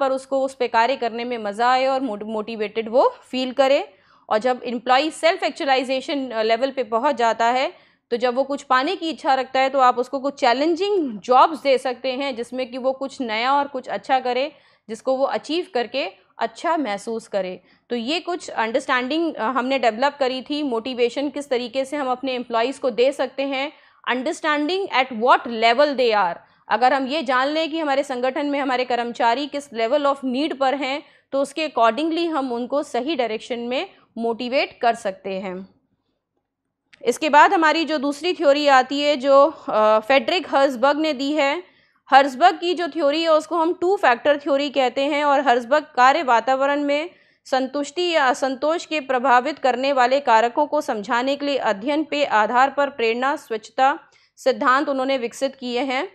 पर उसको उस पर कार्य करने में मज़ा आए और मोटिवेटेड वो फील करे और जब एम्प्लॉई सेल्फ एक्चुलाइजेशन लेवल पे पहुंच जाता है तो जब वो कुछ पाने की इच्छा रखता है तो आप उसको कुछ चैलेंजिंग जॉब्स दे सकते हैं जिसमें कि वो कुछ नया और कुछ अच्छा करे जिसको वो अचीव करके अच्छा महसूस करे तो ये कुछ अंडरस्टैंडिंग हमने डेवलप करी थी मोटिवेशन किस तरीके से हम अपने एम्प्लॉयज़ को दे सकते हैं understanding at what level they are अगर हम ये जान लें कि हमारे संगठन में हमारे कर्मचारी किस लेवल ऑफ नीड पर हैं तो उसके अकॉर्डिंगली हम उनको सही डायरेक्शन में मोटिवेट कर सकते हैं इसके बाद हमारी जो दूसरी थ्योरी आती है जो फेडरिक हर्सबर्ग ने दी है हर्जबर्ग की जो थ्योरी है उसको हम टू फैक्टर थ्योरी कहते हैं और हर्जबर्ग कार्य वातावरण में संतुष्टि या असंतोष के प्रभावित करने वाले कारकों को समझाने के लिए अध्ययन पे आधार पर प्रेरणा स्वच्छता सिद्धांत उन्होंने विकसित किए हैं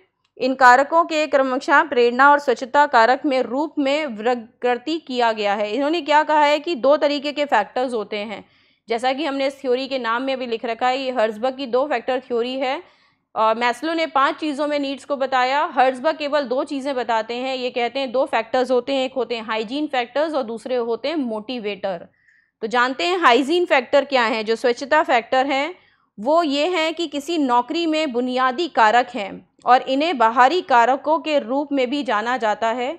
इन कारकों के क्रमशः प्रेरणा और स्वच्छता कारक में रूप में वृगति किया गया है इन्होंने क्या कहा है कि दो तरीके के फैक्टर्स होते हैं जैसा कि हमने इस थ्योरी के नाम में भी लिख रखा है ये हर्जबर्ग की दो फैक्टर थ्योरी है और मैस्लो ने पांच चीज़ों में नीड्स को बताया हर्जबा केवल दो चीज़ें बताते हैं ये कहते हैं दो फैक्टर्स होते हैं एक होते हैं हाइजीन फैक्टर्स और दूसरे होते हैं मोटिवेटर तो जानते हैं हाइजीन फैक्टर क्या हैं जो स्वच्छता फैक्टर हैं वो ये हैं कि किसी नौकरी में बुनियादी कारक हैं और इन्हें बाहरी कारकों के रूप में भी जाना जाता है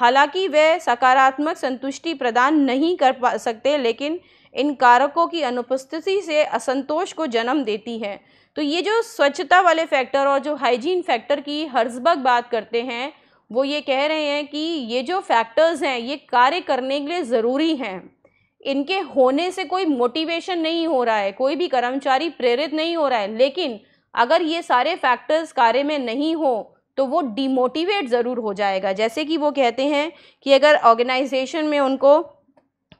हालांकि वे सकारात्मक संतुष्टि प्रदान नहीं कर पा सकते लेकिन इन कारकों की अनुपस्थिति से असंतोष को जन्म देती है तो ये जो स्वच्छता वाले फैक्टर और जो हाइजीन फैक्टर की हर्जबग बात करते हैं वो ये कह रहे हैं कि ये जो फैक्टर्स हैं ये कार्य करने के लिए ज़रूरी हैं इनके होने से कोई मोटिवेशन नहीं हो रहा है कोई भी कर्मचारी प्रेरित नहीं हो रहा है लेकिन अगर ये सारे फैक्टर्स कार्य में नहीं हो तो वो डिमोटिवेट ज़रूर हो जाएगा जैसे कि वो कहते हैं कि अगर ऑर्गेनाइजेशन में उनको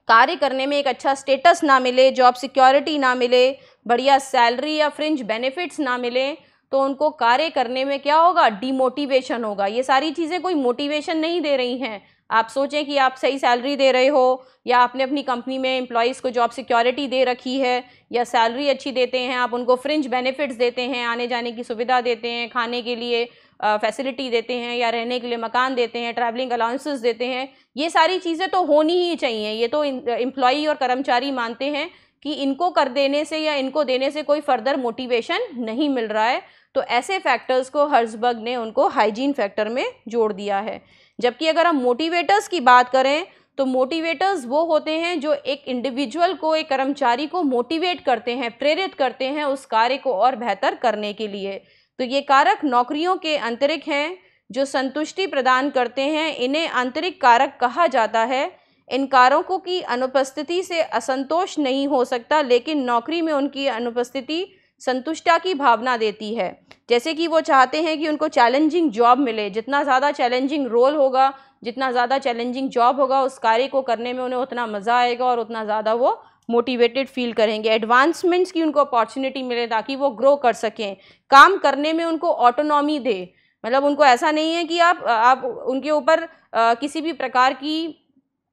कार्य करने में एक अच्छा स्टेटस ना मिले जॉब सिक्योरिटी ना मिले बढ़िया सैलरी या फ्रिंज बेनिफिट्स ना मिलें तो उनको कार्य करने में क्या होगा डीमोटिवेशन होगा ये सारी चीज़ें कोई मोटिवेशन नहीं दे रही हैं आप सोचें कि आप सही सैलरी दे रहे हो या आपने अपनी कंपनी में एम्प्लॉयज़ को जॉब सिक्योरिटी दे रखी है या सैलरी अच्छी देते हैं आप उनको फ्रिंज बेनिफिट्स देते हैं आने जाने की सुविधा देते हैं खाने के लिए फैसिलिटी देते हैं या रहने के लिए मकान देते हैं ट्रैवलिंग अलाउंसेस देते हैं ये सारी चीज़ें तो होनी ही चाहिए ये तो एम्प्लॉई और कर्मचारी मानते हैं कि इनको कर देने से या इनको देने से कोई फर्दर मोटिवेशन नहीं मिल रहा है तो ऐसे फैक्टर्स को हर्जबर्ग ने उनको हाइजीन फैक्टर में जोड़ दिया है जबकि अगर हम मोटिवेटर्स की बात करें तो मोटिवेटर्स वो होते हैं जो एक इंडिविजुअल को एक कर्मचारी को मोटिवेट करते हैं प्रेरित करते हैं उस कार्य को और बेहतर करने के लिए तो ये कारक नौकरियों के अंतरिक्ष हैं जो संतुष्टि प्रदान करते हैं इन्हें आंतरिक कारक कहा जाता है इन कारकों की अनुपस्थिति से असंतोष नहीं हो सकता लेकिन नौकरी में उनकी अनुपस्थिति संतुष्टा की भावना देती है जैसे कि वो चाहते हैं कि उनको चैलेंजिंग जॉब मिले जितना ज़्यादा चैलेंजिंग रोल होगा जितना ज़्यादा चैलेंजिंग जॉब होगा उस कार्य को करने में उन्हें उतना मज़ा आएगा और उतना ज़्यादा वो मोटिवेटेड फील करेंगे एडवांसमेंट्स की उनको अपॉर्चुनिटी मिले ताकि वो ग्रो कर सकें काम करने में उनको ऑटोनॉमी दे मतलब उनको ऐसा नहीं है कि आप आप उनके ऊपर किसी भी प्रकार की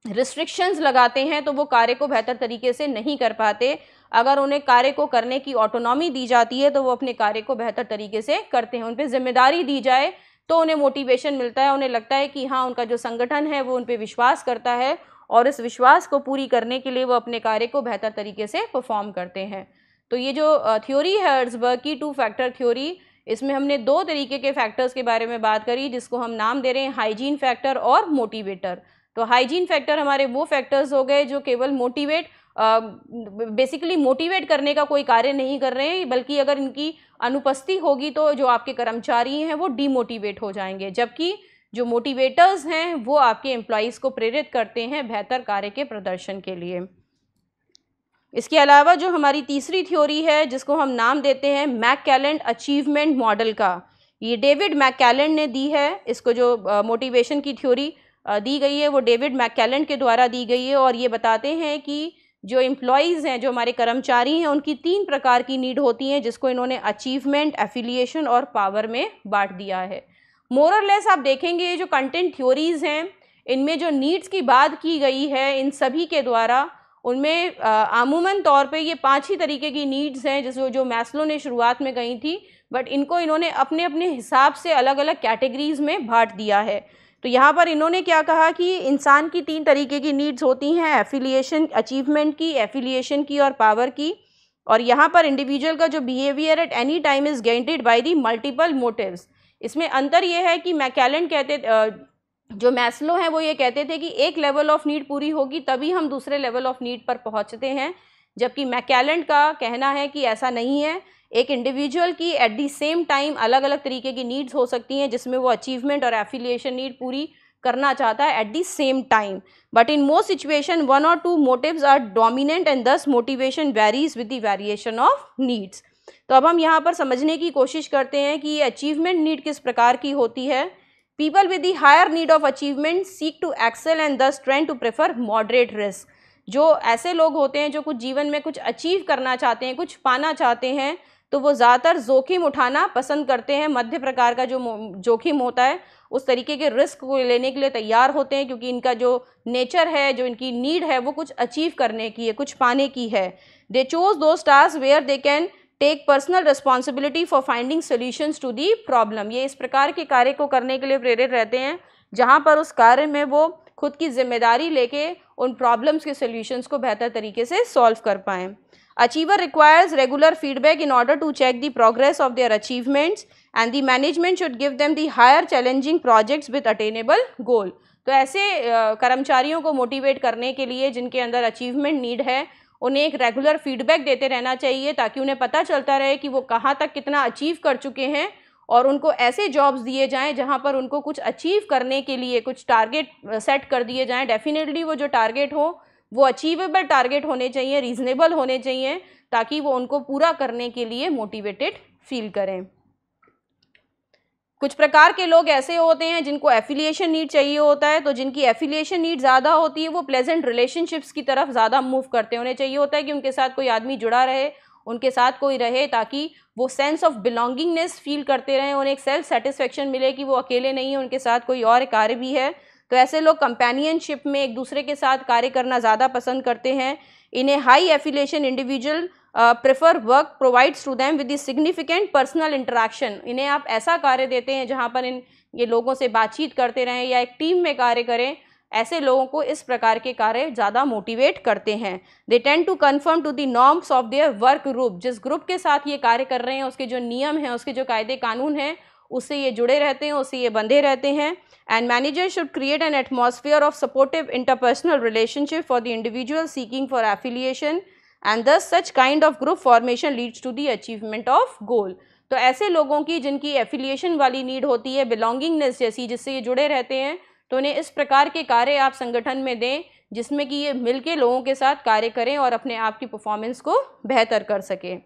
रिस्ट्रिक्शंस लगाते हैं तो वो कार्य को बेहतर तरीके से नहीं कर पाते अगर उन्हें कार्य को करने की ऑटोनॉमी दी जाती है तो वो अपने कार्य को बेहतर तरीके से करते हैं उन पर जिम्मेदारी दी जाए तो उन्हें मोटिवेशन मिलता है उन्हें लगता है कि हाँ उनका जो संगठन है वो उन पर विश्वास करता है और इस विश्वास को पूरी करने के लिए वो अपने कार्य को बेहतर तरीके से परफॉर्म करते हैं तो ये जो थ्योरी है अर्ज़बर्ग की टू फैक्टर थ्योरी इसमें हमने दो तरीके के फैक्टर्स के बारे में बात करी जिसको हम नाम दे रहे हैं हाइजीन फैक्टर और मोटिवेटर तो हाइजीन फैक्टर हमारे वो फैक्टर्स हो गए जो केवल मोटिवेट बेसिकली मोटिवेट करने का कोई कार्य नहीं कर रहे हैं बल्कि अगर इनकी अनुपस्थिति होगी तो जो आपके कर्मचारी हैं वो डीमोटिवेट हो जाएंगे जबकि जो मोटिवेटर्स हैं वो आपके एम्प्लॉयज़ को प्रेरित करते हैं बेहतर कार्य के प्रदर्शन के लिए इसके अलावा जो हमारी तीसरी थ्योरी है जिसको हम नाम देते हैं मैक अचीवमेंट मॉडल का ये डेविड मैक ने दी है इसको जो मोटिवेशन की थ्योरी दी गई है वो डेविड मैकेलन के द्वारा दी गई है और ये बताते हैं कि जो एम्प्लॉयज़ हैं जो हमारे कर्मचारी हैं उनकी तीन प्रकार की नीड होती हैं जिसको इन्होंने अचीवमेंट एफिलिएशन और पावर में बांट दिया है मोरलेस आप देखेंगे जो कंटेंट थ्योरीज़ हैं इनमें जो नीड्स की बात की गई है इन सभी के द्वारा उनमें आमूमन तौर पे ये पांच ही तरीके की नीड्स हैं जिस जो मैस्लो ने शुरुआत में कही थी बट इनको इन्होंने अपने अपने हिसाब से अलग अलग कैटेगरीज़ में बांट दिया है तो यहाँ पर इन्होंने क्या कहा कि इंसान की तीन तरीके की नीड्स होती हैं एफिलिएशन अचीवमेंट की एफिलिएशन की और पावर की और यहाँ पर इंडिविजुअल का जो behaviour at any time is guided by the multiple motives इसमें अंतर यह है कि मैकेलन कहते जो मैस्लो हैं वो ये कहते थे कि एक लेवल ऑफ नीड पूरी होगी तभी हम दूसरे लेवल ऑफ नीड पर पहुँचते हैं जबकि मैकेलेंड का कहना है कि ऐसा नहीं है एक इंडिविजुअल की एट दी सेम टाइम अलग अलग तरीके की नीड्स हो सकती हैं जिसमें वो अचीवमेंट और एफिलिएशन नीड पूरी करना चाहता है at the same time but in most situation one or two motives are dominant and thus motivation varies with the variation of needs तो अब हम यहाँ पर समझने की कोशिश करते हैं कि अचीवमेंट नीड किस प्रकार की होती है people with the higher need of achievement seek to excel and thus tend to prefer moderate risk जो ऐसे लोग होते हैं जो कुछ जीवन में कुछ अचीव करना चाहते हैं कुछ पाना चाहते हैं तो वो ज़्यादातर जोखिम उठाना पसंद करते हैं मध्य प्रकार का जो जोखिम होता है उस तरीके के रिस्क को लेने के लिए तैयार होते हैं क्योंकि इनका जो नेचर है जो इनकी नीड है वो कुछ अचीव करने की है कुछ पाने की है they choose tasks where they can take personal responsibility for finding solutions to the problem ये इस प्रकार के कार्य को करने के लिए प्रेरित रहते हैं जहाँ पर उस कार्य में वो खुद की जिम्मेदारी लेके उन प्रॉब्लम्स के सोल्यूशंस को बेहतर तरीके से सॉल्व कर पाएँ achiever requires regular feedback in order to check the progress of their achievements and the management should give them the higher challenging projects with attainable goal तो ऐसे कर्मचारियों को मोटिवेट करने के लिए जिनके अंदर अचीवमेंट नीड है उन्हें एक रेगुलर फीडबैक देते रहना चाहिए ताकि उन्हें पता चलता रहे कि वो कहाँ तक कितना अचीव कर चुके हैं और उनको ऐसे जॉब्स दिए जाएं जहाँ पर उनको कुछ अचीव करने के लिए कुछ टारगेट सेट कर दिए जाएं डेफिनेटली वो जो टारगेट हो वो अचीवेबल टारगेट होने चाहिए रीजनेबल होने चाहिए ताकि वो उनको पूरा करने के लिए मोटिवेटेड फील करें कुछ प्रकार के लोग ऐसे होते हैं जिनको एफिलिएशन नीड चाहिए होता है तो जिनकी एफिलिएशन नीड ज़्यादा होती है वो प्लेजेंट रिलेशनशिप्स की तरफ ज़्यादा मूव करते हैं उन्हें चाहिए होता है कि उनके साथ कोई आदमी जुड़ा रहे उनके साथ कोई रहे ताकि वो सेंस ऑफ बिलोंगिंगनेस फील करते रहें उन्हें एक सेल्फ सेटिस्फेक्शन मिले कि वो अकेले नहीं है उनके साथ कोई और कार्य भी है तो ऐसे लोग कंपेनियनशिप में एक दूसरे के साथ कार्य करना ज़्यादा पसंद करते हैं इन्हें high affiliation individual prefer work provides to them with significant personal interaction इन्हें आप ऐसा कार्य देते हैं जहाँ पर इन ये लोगों से बातचीत करते रहें या एक टीम में कार्य करें ऐसे लोगों को इस प्रकार के कार्य ज़्यादा मोटिवेट करते हैं they tend to conform to the norms of their work group जिस ग्रुप के साथ ये कार्य कर रहे हैं उसके जो नियम हैं उसके जो कायदे कानून हैं उससे ये जुड़े रहते हैं उससे ये बंधे रहते हैं and manager should create an atmosphere of supportive interpersonal relationship for the individual seeking for affiliation and thus such kind of group formation leads to the achievement of goal तो ऐसे लोगों की जिनकी एफिलिएशन वाली नीड होती है belongingness जैसी जिससे ये जुड़े रहते हैं तो उन्हें इस प्रकार के कार्य आप संगठन में दें जिसमें कि ये मिलके लोगों के साथ कार्य करें और अपने आप की परफॉर्मेंस को बेहतर कर सकें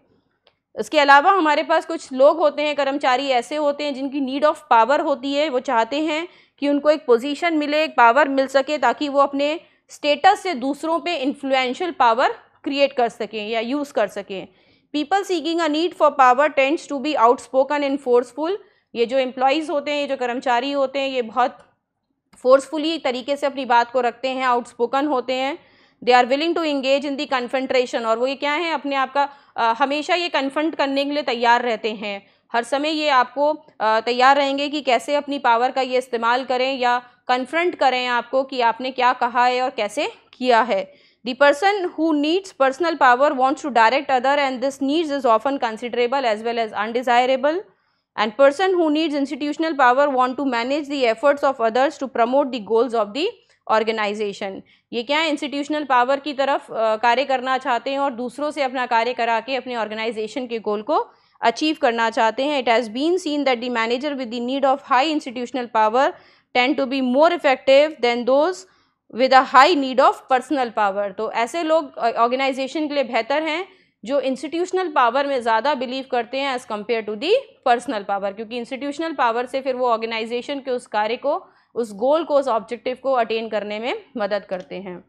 इसके अलावा हमारे पास कुछ लोग होते हैं कर्मचारी ऐसे होते हैं जिनकी नीड ऑफ़ पावर होती है वो चाहते हैं कि उनको एक पोजीशन मिले एक पावर मिल सके ताकि वो अपने स्टेटस से दूसरों पे इन्फ्लुएंशियल पावर क्रिएट कर सकें या यूज़ कर सकें people seeking a need for power tends to be outspoken and forceful ये जो एम्प्लॉयज़ होते हैं ये जो कर्मचारी होते हैं ये बहुत फोर्सफुली तरीके से अपनी बात को रखते हैं आउटस्पोकन होते हैं they are willing to engage in the confrontation और वो ये क्या है अपने आप का हमेशा ये कन्फंट करने के लिए तैयार रहते हैं हर समय ये आपको तैयार रहेंगे कि कैसे अपनी पावर का ये इस्तेमाल करें या कन्फ्रंट करें आपको कि आपने क्या कहा है और कैसे किया है the person who needs personal power wants to direct other and this needs is often considerable as well as undesirable and person who needs institutional power want to manage the efforts of others to promote the goals of the organisation ये क्या है institutional power की तरफ कार्य करना चाहते हैं और दूसरों से अपना कार्य करा के अपने ऑर्गेनाइजेशन के गोल को अचीव करना चाहते हैं it has been seen that the manager with the need of high institutional power tend to be more effective than those with a high need of personal power तो ऐसे लोग ऑर्गेनाइजेशन के लिए बेहतर हैं जो इंस्टीट्यूशनल पावर में ज़्यादा बिलीव करते हैं as compare to the personal power क्योंकि इंस्टीट्यूशनल पावर से फिर वो ऑर्गेनाइजेशन के उस कार्य को उस गोल को उस ऑब्जेक्टिव को अटेन करने में मदद करते हैं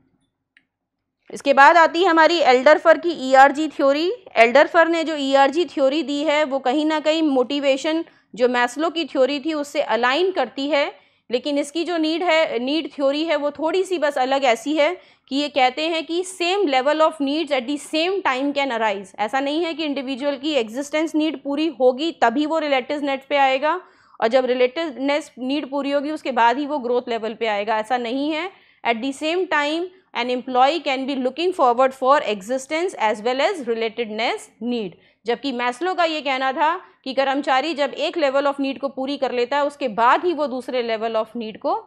इसके बाद आती है हमारी एल्डरफर की ईआरजी थ्योरी एल्डरफर ने जो ईआरजी e थ्योरी दी है वो कहीं ना कहीं मोटिवेशन जो मैस्लो की थ्योरी थी उससे अलाइन करती है लेकिन इसकी जो नीड है नीड थ्योरी है वो थोड़ी सी बस अलग ऐसी है कि ये कहते हैं कि same level of needs at the same time can arise ऐसा नहीं है कि इंडिविजुअल की एग्जिस्टेंस नीड पूरी होगी तभी वो रिलेटिव नेट पे आएगा और जब रिलेटिवनेस नीड पूरी होगी उसके बाद ही वो ग्रोथ लेवल पे आएगा ऐसा नहीं है at the same time an employee can be looking forward for existence as well as relatedness need जबकि मैस्लो का ये कहना था कि कर्मचारी जब एक लेवल ऑफ नीड को पूरी कर लेता है उसके बाद ही वो दूसरे लेवल ऑफ नीड को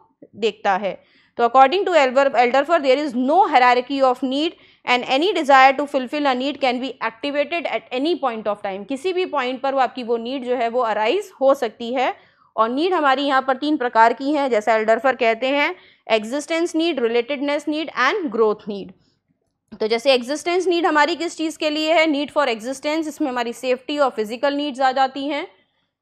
देखता है तो according to Alderfer there is no hierarchy of need and any desire to fulfil a need can be activated at any point of time किसी भी पॉइंट पर वो आपकी वो नीड जो है वो अराइज हो सकती है और नीड हमारी यहाँ पर तीन प्रकार की हैं जैसा एल्डरफर कहते हैं existence need relatedness need and growth need तो जैसे एग्जिस्टेंस नीड हमारी किस चीज़ के लिए है नीड फॉर एग्जिस्टेंस इसमें हमारी सेफ्टी और फिजिकल नीड्स आ जाती हैं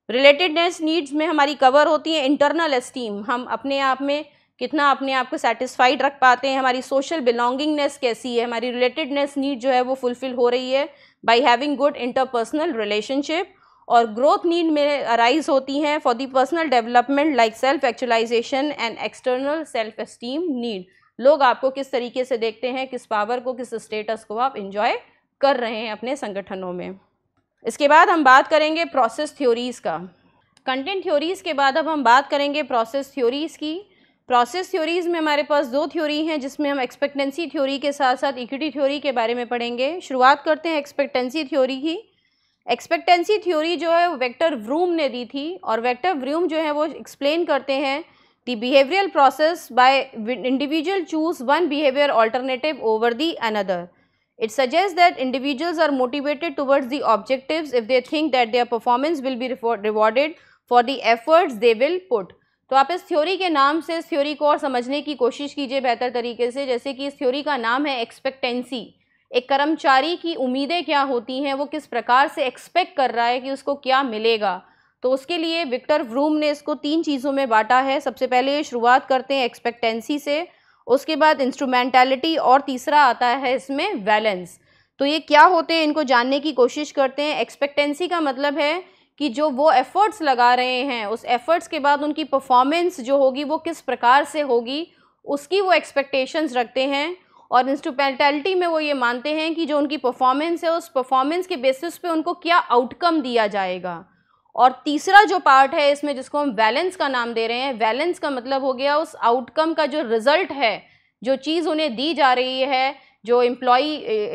रिलेटेडनेस नीड्स में हमारी कवर होती है इंटरनल एस्टीम हम अपने आप में कितना अपने आप को सेटिस्फाइड रख पाते हैं हमारी सोशल बिलोंगिंगनेस कैसी है हमारी रिलेटेडनेस नीड जो है वो फुलफ़िल हो रही है by having good interpersonal relationship और ग्रोथ नीड में अराइज होती हैं for the personal development like self actualisation and external self esteem need लोग आपको किस तरीके से देखते हैं किस पावर को किस स्टेटस को आप इंजॉय कर रहे हैं अपने संगठनों में इसके बाद हम बात करेंगे प्रोसेस थ्योरीज़ का कंटेंट थ्योरीज़ के बाद अब हम बात करेंगे प्रोसेस थ्योरीज़ की प्रोसेस थ्योरीज में हमारे पास दो थ्योरी हैं जिसमें हम एक्सपेक्टेंसी थ्योरी के साथ साथ इक्विटी थ्योरी के बारे में पढ़ेंगे शुरुआत करते हैं एक्सपेक्टेंसी थ्योरी की एक्सपेक्टेंसी थ्योरी जो है वेक्टर व्रूम ने दी थी और वेक्टर व्रूम जो है वो एक्सप्लेन करते हैं the behavioural process by individual choose one behaviour alternative over the another it suggest that individuals are motivated towards the objective if they think that their performance will be rewarded for the efforts they will put तो आप इस theory के नाम से इस theory को और समझने की कोशिश कीजिए बेहतर तरीके से जैसे कि इस थ्योरी का नाम है एक्सपेक्टेंसी एक कर्मचारी की उम्मीदें क्या होती हैं वो किस प्रकार से एक्सपेक्ट कर रहा है कि उसको क्या मिलेगा तो उसके लिए विक्टर व्रूम ने इसको तीन चीज़ों में बांटा है सबसे पहले शुरुआत करते हैं एक्सपेक्टेंसी से उसके बाद इंस्ट्रूमेंटेलिटी और तीसरा आता है इसमें वैलेंस तो ये क्या होते हैं इनको जानने की कोशिश करते हैं एक्सपेक्टेंसी का मतलब है कि जो वो एफ़र्ट्स लगा रहे हैं उस एफ़र्ट्स के बाद उनकी परफॉर्मेंस जो होगी वो किस प्रकार से होगी उसकी वो एक्सपेक्टेशंस रखते हैं और इंस्ट्रूमेंटलिटी में वो ये मानते हैं कि जो उनकी परफॉर्मेंस है उस परफॉर्मेंस के बेसिस पे उनको क्या आउटकम दिया जाएगा और तीसरा जो पार्ट है इसमें जिसको हम बैलेंस का नाम दे रहे हैं बैलेंस का मतलब हो गया उस आउटकम का जो रिज़ल्ट है जो चीज़ उन्हें दी जा रही है जो एम्प्लॉ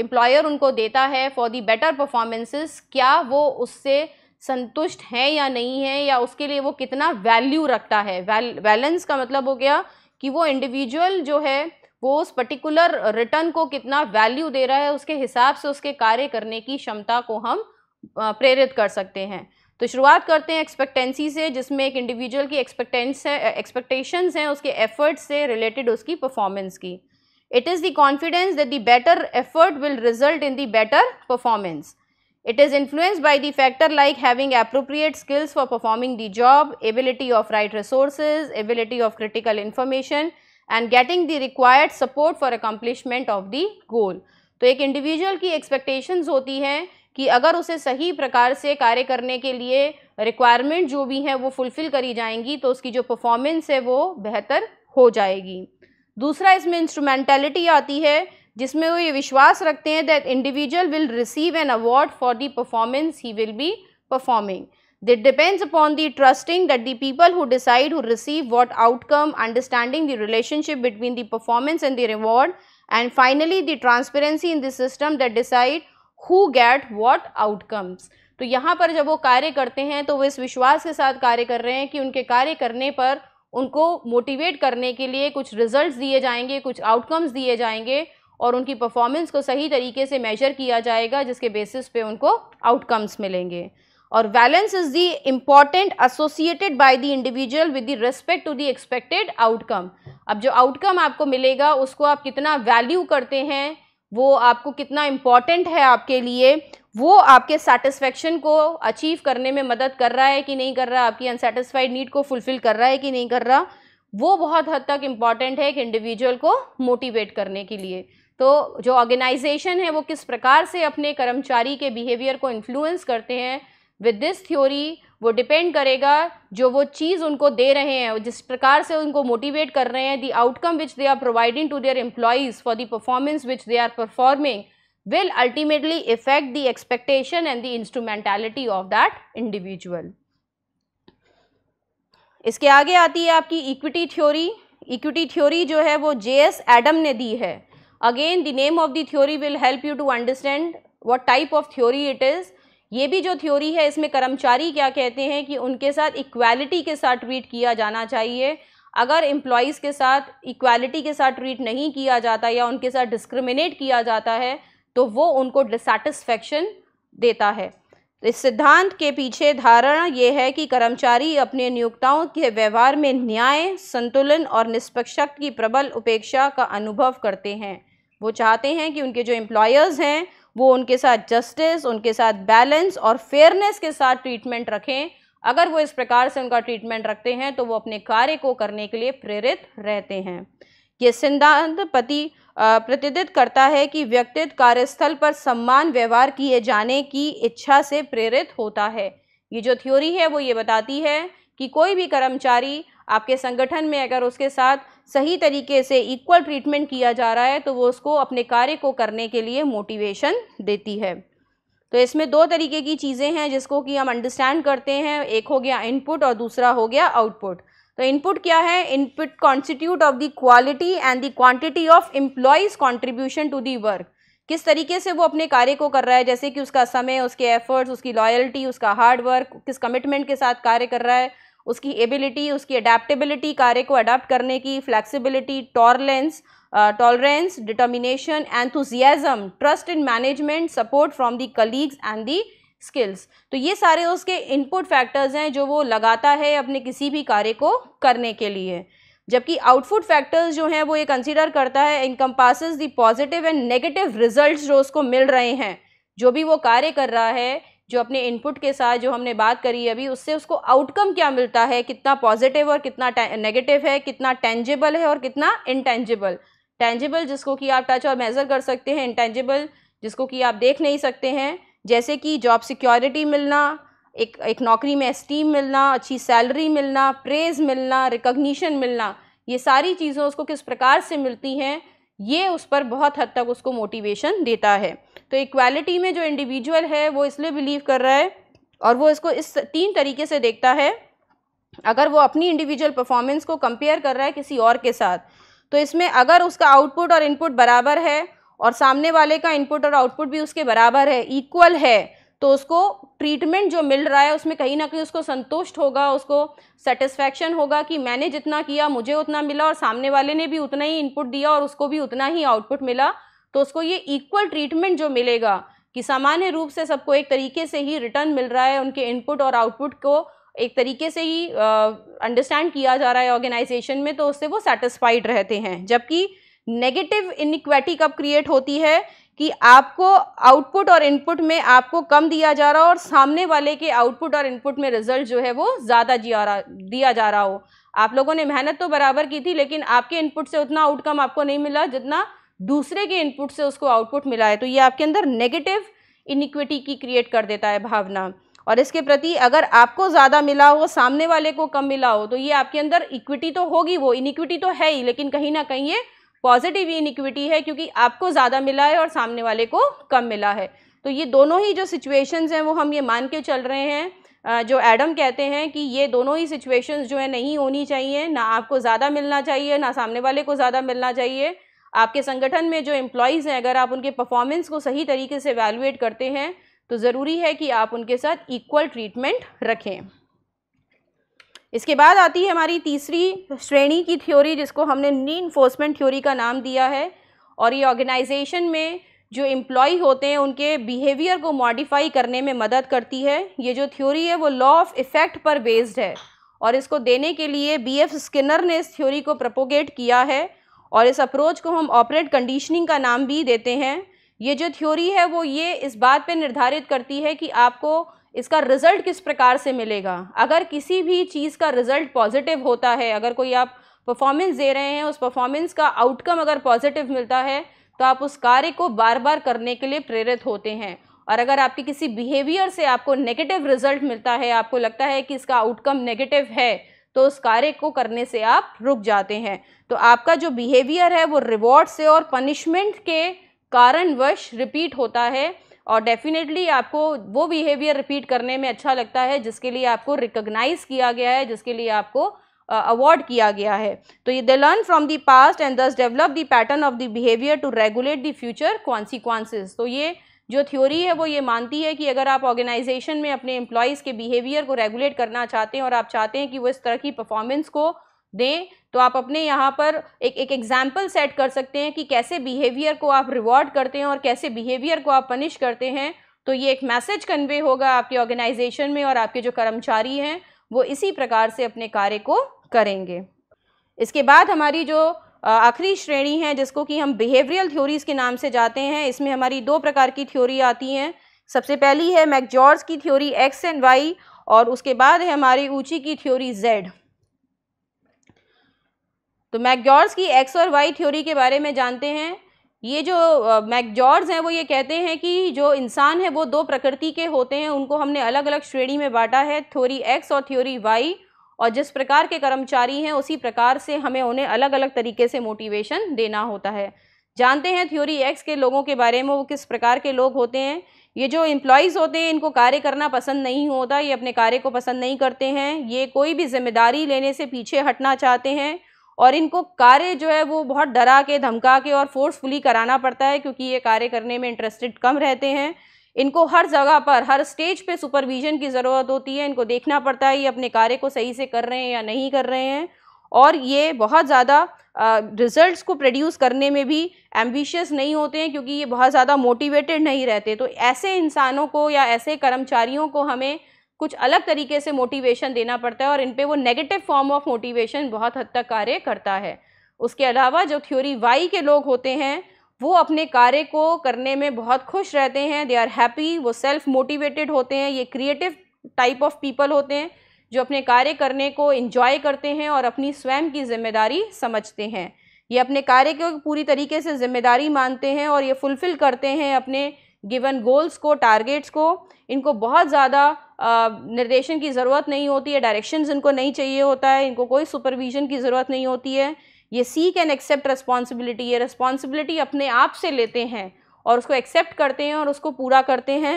एम्प्लॉयर उनको देता है फॉर दी बेटर परफॉर्मेंसेस क्या वो उससे संतुष्ट है या नहीं है या उसके लिए वो कितना वैल्यू रखता है बैलेंस का मतलब हो गया कि वो इंडिविजुअल जो है वो उस पर्टिकुलर रिटर्न को कितना वैल्यू दे रहा है उसके हिसाब से उसके कार्य करने की क्षमता को हम प्रेरित कर सकते हैं तो शुरुआत करते हैं एक्सपेक्टेंसी से जिसमें एक इंडिविजुअल की एक्सपेक्टेंस है एक्सपेक्टेशंस हैं उसके एफर्ट्स से रिलेटेड उसकी परफॉर्मेंस की it is the confidence that the better effort will result in the better performance It is influenced by the factor like having appropriate skills for performing the job, ability of right resources, ability of critical information and getting the required support for accomplishment of the goal. तो एक individual की expectations होती हैं कि अगर उसे सही प्रकार से कार्य करने के लिए रिक्वायरमेंट जो भी हैं वो फुलफ़िल करी जाएंगी तो उसकी जो परफॉर्मेंस है वो बेहतर हो जाएगी दूसरा इसमें इंस्ट्रूमेंटलिटी आती है जिसमें वो ये विश्वास रखते हैं that individual will receive an award for the performance he will be performing it depends upon the trusting that the people who decide who receive what outcome understanding the relationship between the performance and the reward and finally the transparency in the system that decide who get what outcomes तो यहाँ पर जब वो कार्य करते हैं तो वो इस विश्वास के साथ कार्य कर रहे हैं कि उनके कार्य करने पर उनको मोटिवेट करने के लिए कुछ रिजल्ट दिए जाएंगे कुछ आउटकम्स दिए जाएंगे और उनकी परफॉर्मेंस को सही तरीके से मेजर किया जाएगा जिसके बेसिस पे उनको आउटकम्स मिलेंगे और valence is the important associated by the individual with the respect to the expected outcome अब जो आउटकम आपको मिलेगा उसको आप कितना वैल्यू करते हैं वो आपको कितना इम्पॉर्टेंट है आपके लिए वो आपके सेटिस्फेक्शन को अचीव करने में मदद कर रहा है कि नहीं कर रहा आपकी अनसेटिस्फाइड नीड को फुलफ़िल कर रहा है कि नहीं कर रहा वो बहुत हद तक इम्पॉर्टेंट है एक इंडिविजुअल को मोटिवेट करने के लिए तो जो ऑर्गेनाइजेशन है वो किस प्रकार से अपने कर्मचारी के बिहेवियर को इन्फ्लुएंस करते हैं विद दिस थ्योरी वो डिपेंड करेगा जो वो चीज़ उनको दे रहे हैं जिस प्रकार से उनको मोटिवेट कर रहे हैं the outcome which they are providing to their employees for the performance which they are performing will ultimately effect the expectation and the instrumentality of that individual इसके आगे आती है आपकी इक्विटी थ्योरी इक्विटी थ्योरी जो है वो जे S Adam ने दी है again the name of the theory will help you to understand what type of theory it is ये भी जो थ्योरी है इसमें कर्मचारी क्या कहते हैं कि उनके साथ इक्वालिटी के साथ ट्रीट किया जाना चाहिए अगर एम्प्लॉयज़ के साथ इक्वालिटी के साथ ट्रीट नहीं किया जाता या उनके साथ डिस्क्रिमिनेट किया जाता है तो वो उनको डिसटिस्फेक्शन देता है इस सिद्धांत के पीछे धारणा ये है कि कर्मचारी अपने नियोक्ताओं के व्यवहार में न्याय संतुलन और निष्पक्षता की प्रबल उपेक्षा का अनुभव करते हैं वो चाहते हैं कि उनके जो एम्प्लॉयर्स हैं वो उनके साथ जस्टिस उनके साथ बैलेंस और फेयरनेस के साथ ट्रीटमेंट रखें अगर वो इस प्रकार से उनका ट्रीटमेंट रखते हैं तो वो अपने कार्य को करने के लिए प्रेरित रहते हैं ये सिद्धांत पति प्रतिदित करता है कि व्यक्तित्व कार्यस्थल पर सम्मान व्यवहार किए जाने की इच्छा से प्रेरित होता है ये जो थ्योरी है वो ये बताती है कि कोई भी कर्मचारी आपके संगठन में अगर उसके साथ सही तरीके से इक्वल ट्रीटमेंट किया जा रहा है तो वो उसको अपने कार्य को करने के लिए मोटिवेशन देती है तो इसमें दो तरीके की चीज़ें हैं जिसको कि हम अंडरस्टैंड करते हैं एक हो गया इनपुट और दूसरा हो गया आउटपुट तो इनपुट क्या है input constitute of the quality and the quantity of employees contribution to the work किस तरीके से वो अपने कार्य को कर रहा है जैसे कि उसका समय उसके एफर्ट्स उसकी लॉयल्टी उसका हार्ड वर्क किस कमिटमेंट के साथ कार्य कर रहा है उसकी एबिलिटी उसकी अडेप्टेबिलिटी कार्य को अडाप्ट करने की flexibility tolerance tolerance determination enthusiasm trust in management support from the colleagues and the skills तो ये सारे उसके इनपुट फैक्टर्स हैं जो वो लगाता है अपने किसी भी कार्य को करने के लिए जबकि आउटपुट फैक्टर्स जो हैं वो ये कंसिडर करता है encompasses the positive and negative results जो उसको मिल रहे हैं जो भी वो कार्य कर रहा है जो अपने इनपुट के साथ जो हमने बात करी अभी उससे उसको आउटकम क्या मिलता है कितना पॉजिटिव और कितना नेगेटिव है कितना टेंजिबल है और कितना इनटेंजिबल टेंजिबल जिसको कि आप टच और मेज़र कर सकते हैं इनटेंजिबल जिसको कि आप देख नहीं सकते हैं जैसे कि जॉब सिक्योरिटी मिलना एक एक नौकरी में स्टीम मिलना अच्छी सैलरी मिलना प्रेज मिलना रिकग्निशन मिलना ये सारी चीज़ें उसको किस प्रकार से मिलती हैं ये उस पर बहुत हद तक उसको मोटिवेशन देता है तो इक्वालिटी में जो इंडिविजुअल है वो इसलिए बिलीव कर रहा है और वो इसको इस तीन तरीके से देखता है अगर वो अपनी इंडिविजुअल परफॉर्मेंस को कंपेयर कर रहा है किसी और के साथ तो इसमें अगर उसका आउटपुट और इनपुट बराबर है और सामने वाले का इनपुट और आउटपुट भी उसके बराबर है इक्वल है तो उसको ट्रीटमेंट जो मिल रहा है उसमें कहीं ना कहीं उसको संतुष्ट होगा उसको सेटिस्फैक्शन होगा कि मैंने जितना किया मुझे उतना मिला और सामने वाले ने भी उतना ही इनपुट दिया और उसको भी उतना ही आउटपुट मिला तो उसको ये इक्वल ट्रीटमेंट जो मिलेगा कि सामान्य रूप से सबको एक तरीके से ही रिटर्न मिल रहा है उनके इनपुट और आउटपुट को एक तरीके से ही अंडरस्टैंड uh, किया जा रहा है ऑर्गेनाइजेशन में तो उससे वो सेटिस्फाइड रहते हैं जबकि नेगेटिव इनिक्वेटी कब क्रिएट होती है कि आपको आउटपुट और इनपुट में आपको कम दिया जा रहा हो और सामने वाले के आउटपुट और इनपुट में रिजल्ट जो है वो ज़्यादा दिया जा रहा हो आप लोगों ने मेहनत तो बराबर की थी लेकिन आपके इनपुट से उतना आउटकम आपको नहीं मिला जितना दूसरे के इनपुट से उसको आउटपुट मिला है तो ये आपके अंदर नेगेटिव इनिक्विटी की क्रिएट कर देता है भावना और इसके प्रति अगर आपको ज़्यादा मिला हो सामने वाले को कम मिला हो तो ये आपके अंदर इक्विटी तो होगी वो इनिक्विटी तो है ही लेकिन कहीं ना कहीं ये पॉजिटिव इनिक्विटी है क्योंकि आपको ज़्यादा मिला है और सामने वाले को कम मिला है तो ये दोनों ही जो सिचुएशंस हैं वो हम ये मान के चल रहे हैं जो एडम कहते हैं कि ये दोनों ही सिचुएशंस जो है नहीं होनी चाहिए ना आपको ज़्यादा मिलना चाहिए ना सामने वाले को ज़्यादा मिलना चाहिए आपके संगठन में जो एम्प्लॉयज़ हैं अगर आप उनके परफॉर्मेंस को सही तरीके से वैल्यूएट करते हैं तो ज़रूरी है कि आप उनके साथ इक्वल ट्रीटमेंट रखें इसके बाद आती है हमारी तीसरी श्रेणी की थ्योरी जिसको हमने नी इन्फोर्समेंट थ्योरी का नाम दिया है और ये ऑर्गेनाइजेशन में जो एम्प्लॉय होते हैं उनके बिहेवियर को मॉडिफाई करने में मदद करती है ये जो थ्योरी है वो लॉ ऑफ इफ़ेक्ट पर बेस्ड है और इसको देने के लिए बी एफ स्किनर ने इस थ्योरी को प्रपोगेट किया है और इस अप्रोच को हम ऑपरेट कंडीशनिंग का नाम भी देते हैं ये जो थ्योरी है वो ये इस बात पे निर्धारित करती है कि आपको इसका रिज़ल्ट किस प्रकार से मिलेगा अगर किसी भी चीज़ का रिज़ल्ट पॉजिटिव होता है अगर कोई आप परफॉर्मेंस दे रहे हैं उस परफॉर्मेंस का आउटकम अगर पॉजिटिव मिलता है तो आप उस कार्य को बार बार करने के लिए प्रेरित होते हैं और अगर आपके किसी बिहेवियर से आपको नेगेटिव रिजल्ट मिलता है आपको लगता है कि इसका आउटकम नेगेटिव है तो उस कार्य को करने से आप रुक जाते हैं तो आपका जो बिहेवियर है वो रिवॉर्ड से और पनिशमेंट के कारणवश रिपीट होता है और डेफिनेटली आपको वो बिहेवियर रिपीट करने में अच्छा लगता है जिसके लिए आपको रिकग्नाइज किया गया है जिसके लिए आपको अवार्ड uh, किया गया है तो ये they learn from the past and thus develop the pattern of the behaviour to regulate the future consequences तो ये जो थ्योरी है वो ये मानती है कि अगर आप ऑर्गेनाइजेशन में अपने एम्प्लॉयज़ के बिहेवियर को रेगुलेट करना चाहते हैं और आप चाहते हैं कि वो इस तरह की परफॉर्मेंस को दें तो आप अपने यहाँ पर एक एक एग्जाम्पल सेट कर सकते हैं कि कैसे बिहेवियर को आप रिवॉर्ड करते हैं और कैसे बिहेवियर को आप पनिश करते हैं तो ये एक मैसेज कन्वे होगा आपके ऑर्गेनाइजेशन में और आपके जो कर्मचारी हैं वो इसी प्रकार से अपने कार्य को करेंगे इसके बाद हमारी जो आखिरी श्रेणी है जिसको कि हम बिहेवियरल थ्योरीज के नाम से जाते हैं इसमें हमारी दो प्रकार की थ्योरी आती हैं सबसे पहली है मैकजॉर्ज की थ्योरी एक्स एंड वाई और उसके बाद है हमारी ऊंची की थ्योरी जेड तो मैकजॉर्ज की एक्स और वाई थ्योरी के बारे में जानते हैं ये जो मैकजॉर्ज हैं वो ये कहते हैं कि जो इंसान है वो दो प्रकृति के होते हैं उनको हमने अलग अलग श्रेणी में बांटा है थ्योरी एक्स और थ्योरी वाई और जिस प्रकार के कर्मचारी हैं उसी प्रकार से हमें उन्हें अलग अलग तरीके से मोटिवेशन देना होता है जानते हैं थ्योरी एक्स के लोगों के बारे में वो किस प्रकार के लोग होते हैं ये जो एम्प्लॉयज़ होते हैं इनको कार्य करना पसंद नहीं होता ये अपने कार्य को पसंद नहीं करते हैं ये कोई भी जिम्मेदारी लेने से पीछे हटना चाहते हैं और इनको कार्य जो है वो बहुत डरा के धमका के और फोर्सफुली कराना पड़ता है क्योंकि ये कार्य करने में इंटरेस्टेड कम रहते हैं इनको हर जगह पर हर स्टेज पे सुपरविजन की ज़रूरत होती है इनको देखना पड़ता है ये अपने कार्य को सही से कर रहे हैं या नहीं कर रहे हैं और ये बहुत ज़्यादा रिजल्ट्स को प्रोड्यूस करने में भी एम्बिशियस नहीं होते हैं क्योंकि ये बहुत ज़्यादा मोटिवेटेड नहीं रहते तो ऐसे इंसानों को या ऐसे कर्मचारियों को हमें कुछ अलग तरीके से मोटिवेशन देना पड़ता है और इन पर वो नेगेटिव फॉर्म ऑफ मोटिवेशन बहुत हद तक कार्य करता है उसके अलावा जो थ्योरी वाई के लोग होते हैं वो अपने कार्य को करने में बहुत खुश रहते हैं दे आर हैप्पी वो सेल्फ मोटिवेटेड होते हैं ये क्रिएटिव टाइप ऑफ पीपल होते हैं जो अपने कार्य करने को इन्जॉय करते हैं और अपनी स्वयं की जिम्मेदारी समझते हैं ये अपने कार्य को पूरी तरीके से जिम्मेदारी मानते हैं और ये फुलफ़िल करते हैं अपने गिवन गोल्स को टारगेट्स को इनको बहुत ज़्यादा निर्देशन की ज़रूरत नहीं होती है डायरेक्शंस इनको नहीं चाहिए होता है इनको कोई सुपरविजन की ज़रूरत नहीं होती है ये सीख एंड एक्सेप्ट रेस्पॉन्सिबिलिटी ये रेस्पॉन्सिबिलिटी अपने आप से लेते हैं और उसको एक्सेप्ट करते हैं और उसको पूरा करते हैं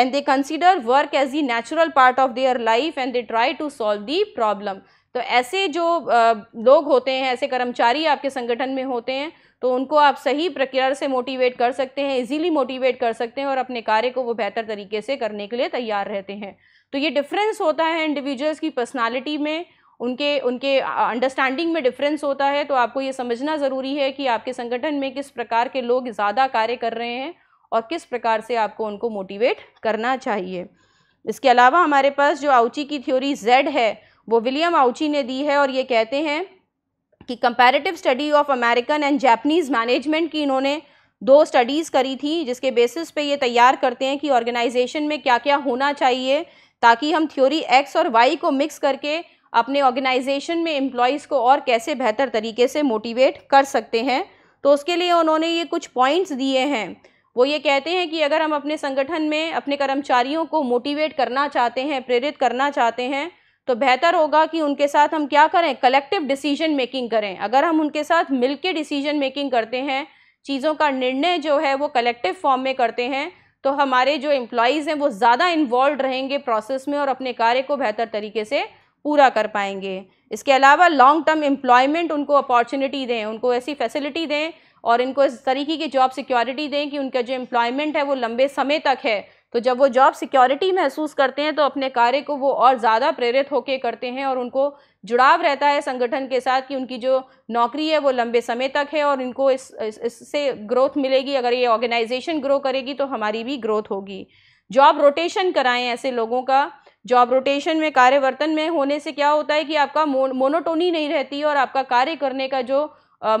and they consider work as the natural part of their life and they try to solve the problem तो ऐसे जो लोग होते हैं ऐसे कर्मचारी आपके संगठन में होते हैं तो उनको आप सही प्रक्रिया से मोटिवेट कर सकते हैं इजीली मोटिवेट कर सकते हैं और अपने कार्य को वो बेहतर तरीके से करने के लिए तैयार रहते हैं तो ये डिफरेंस होता है इंडिविजुअल्स की पर्सनालिटी में उनके उनके अंडरस्टैंडिंग में डिफरेंस होता है तो आपको ये समझना ज़रूरी है कि आपके संगठन में किस प्रकार के लोग ज़्यादा कार्य कर रहे हैं और किस प्रकार से आपको उनको मोटिवेट करना चाहिए इसके अलावा हमारे पास जो आउची की थ्योरी जेड है वो विलियम आउची ने दी है और ये कहते हैं कि comparative study of American and Japanese management की इन्होंने दो स्टडीज़ करी थी जिसके बेसिस पे ये तैयार करते हैं कि ऑर्गेनाइजेशन में क्या क्या होना चाहिए ताकि हम थ्योरी एक्स और वाई को मिक्स करके अपने ऑर्गेनाइजेशन में एम्प्लॉयज़ को और कैसे बेहतर तरीके से मोटिवेट कर सकते हैं तो उसके लिए उन्होंने ये कुछ पॉइंट्स दिए हैं वो ये कहते हैं कि अगर हम अपने संगठन में अपने कर्मचारियों को मोटिवेट करना चाहते हैं प्रेरित करना चाहते हैं तो बेहतर होगा कि उनके साथ हम क्या करें कलेक्टिव डिसीजन मेकिंग करें अगर हम उनके साथ मिल डिसीजन मेकिंग करते हैं चीज़ों का निर्णय जो है वो कलेक्टिव फॉर्म में करते हैं तो हमारे जो एम्प्लॉयज़ हैं वो ज़्यादा इन्वॉल्व रहेंगे प्रोसेस में और अपने कार्य को बेहतर तरीके से पूरा कर पाएंगे इसके अलावा लॉन्ग टर्म एम्प्लॉयमेंट उनको अपॉर्चुनिटी दें उनको ऐसी फैसिलिटी दें और इनको इस तरीके की जॉब सिक्योरिटी दें कि उनका जो एम्प्लॉयमेंट है वो लंबे समय तक है तो जब वो जॉब सिक्योरिटी महसूस करते हैं तो अपने कार्य को वो और ज़्यादा प्रेरित होकर करते हैं और उनको जुड़ाव रहता है संगठन के साथ कि उनकी जो नौकरी है वो लंबे समय तक है और इनको इस इससे ग्रोथ मिलेगी अगर ये ऑर्गेनाइजेशन ग्रो करेगी तो हमारी भी ग्रोथ होगी जॉब रोटेशन कराएं ऐसे लोगों का जॉब रोटेशन में कार्यवर्तन में होने से क्या होता है कि आपका मो, मोनोटोनी नहीं रहती और आपका कार्य करने का जो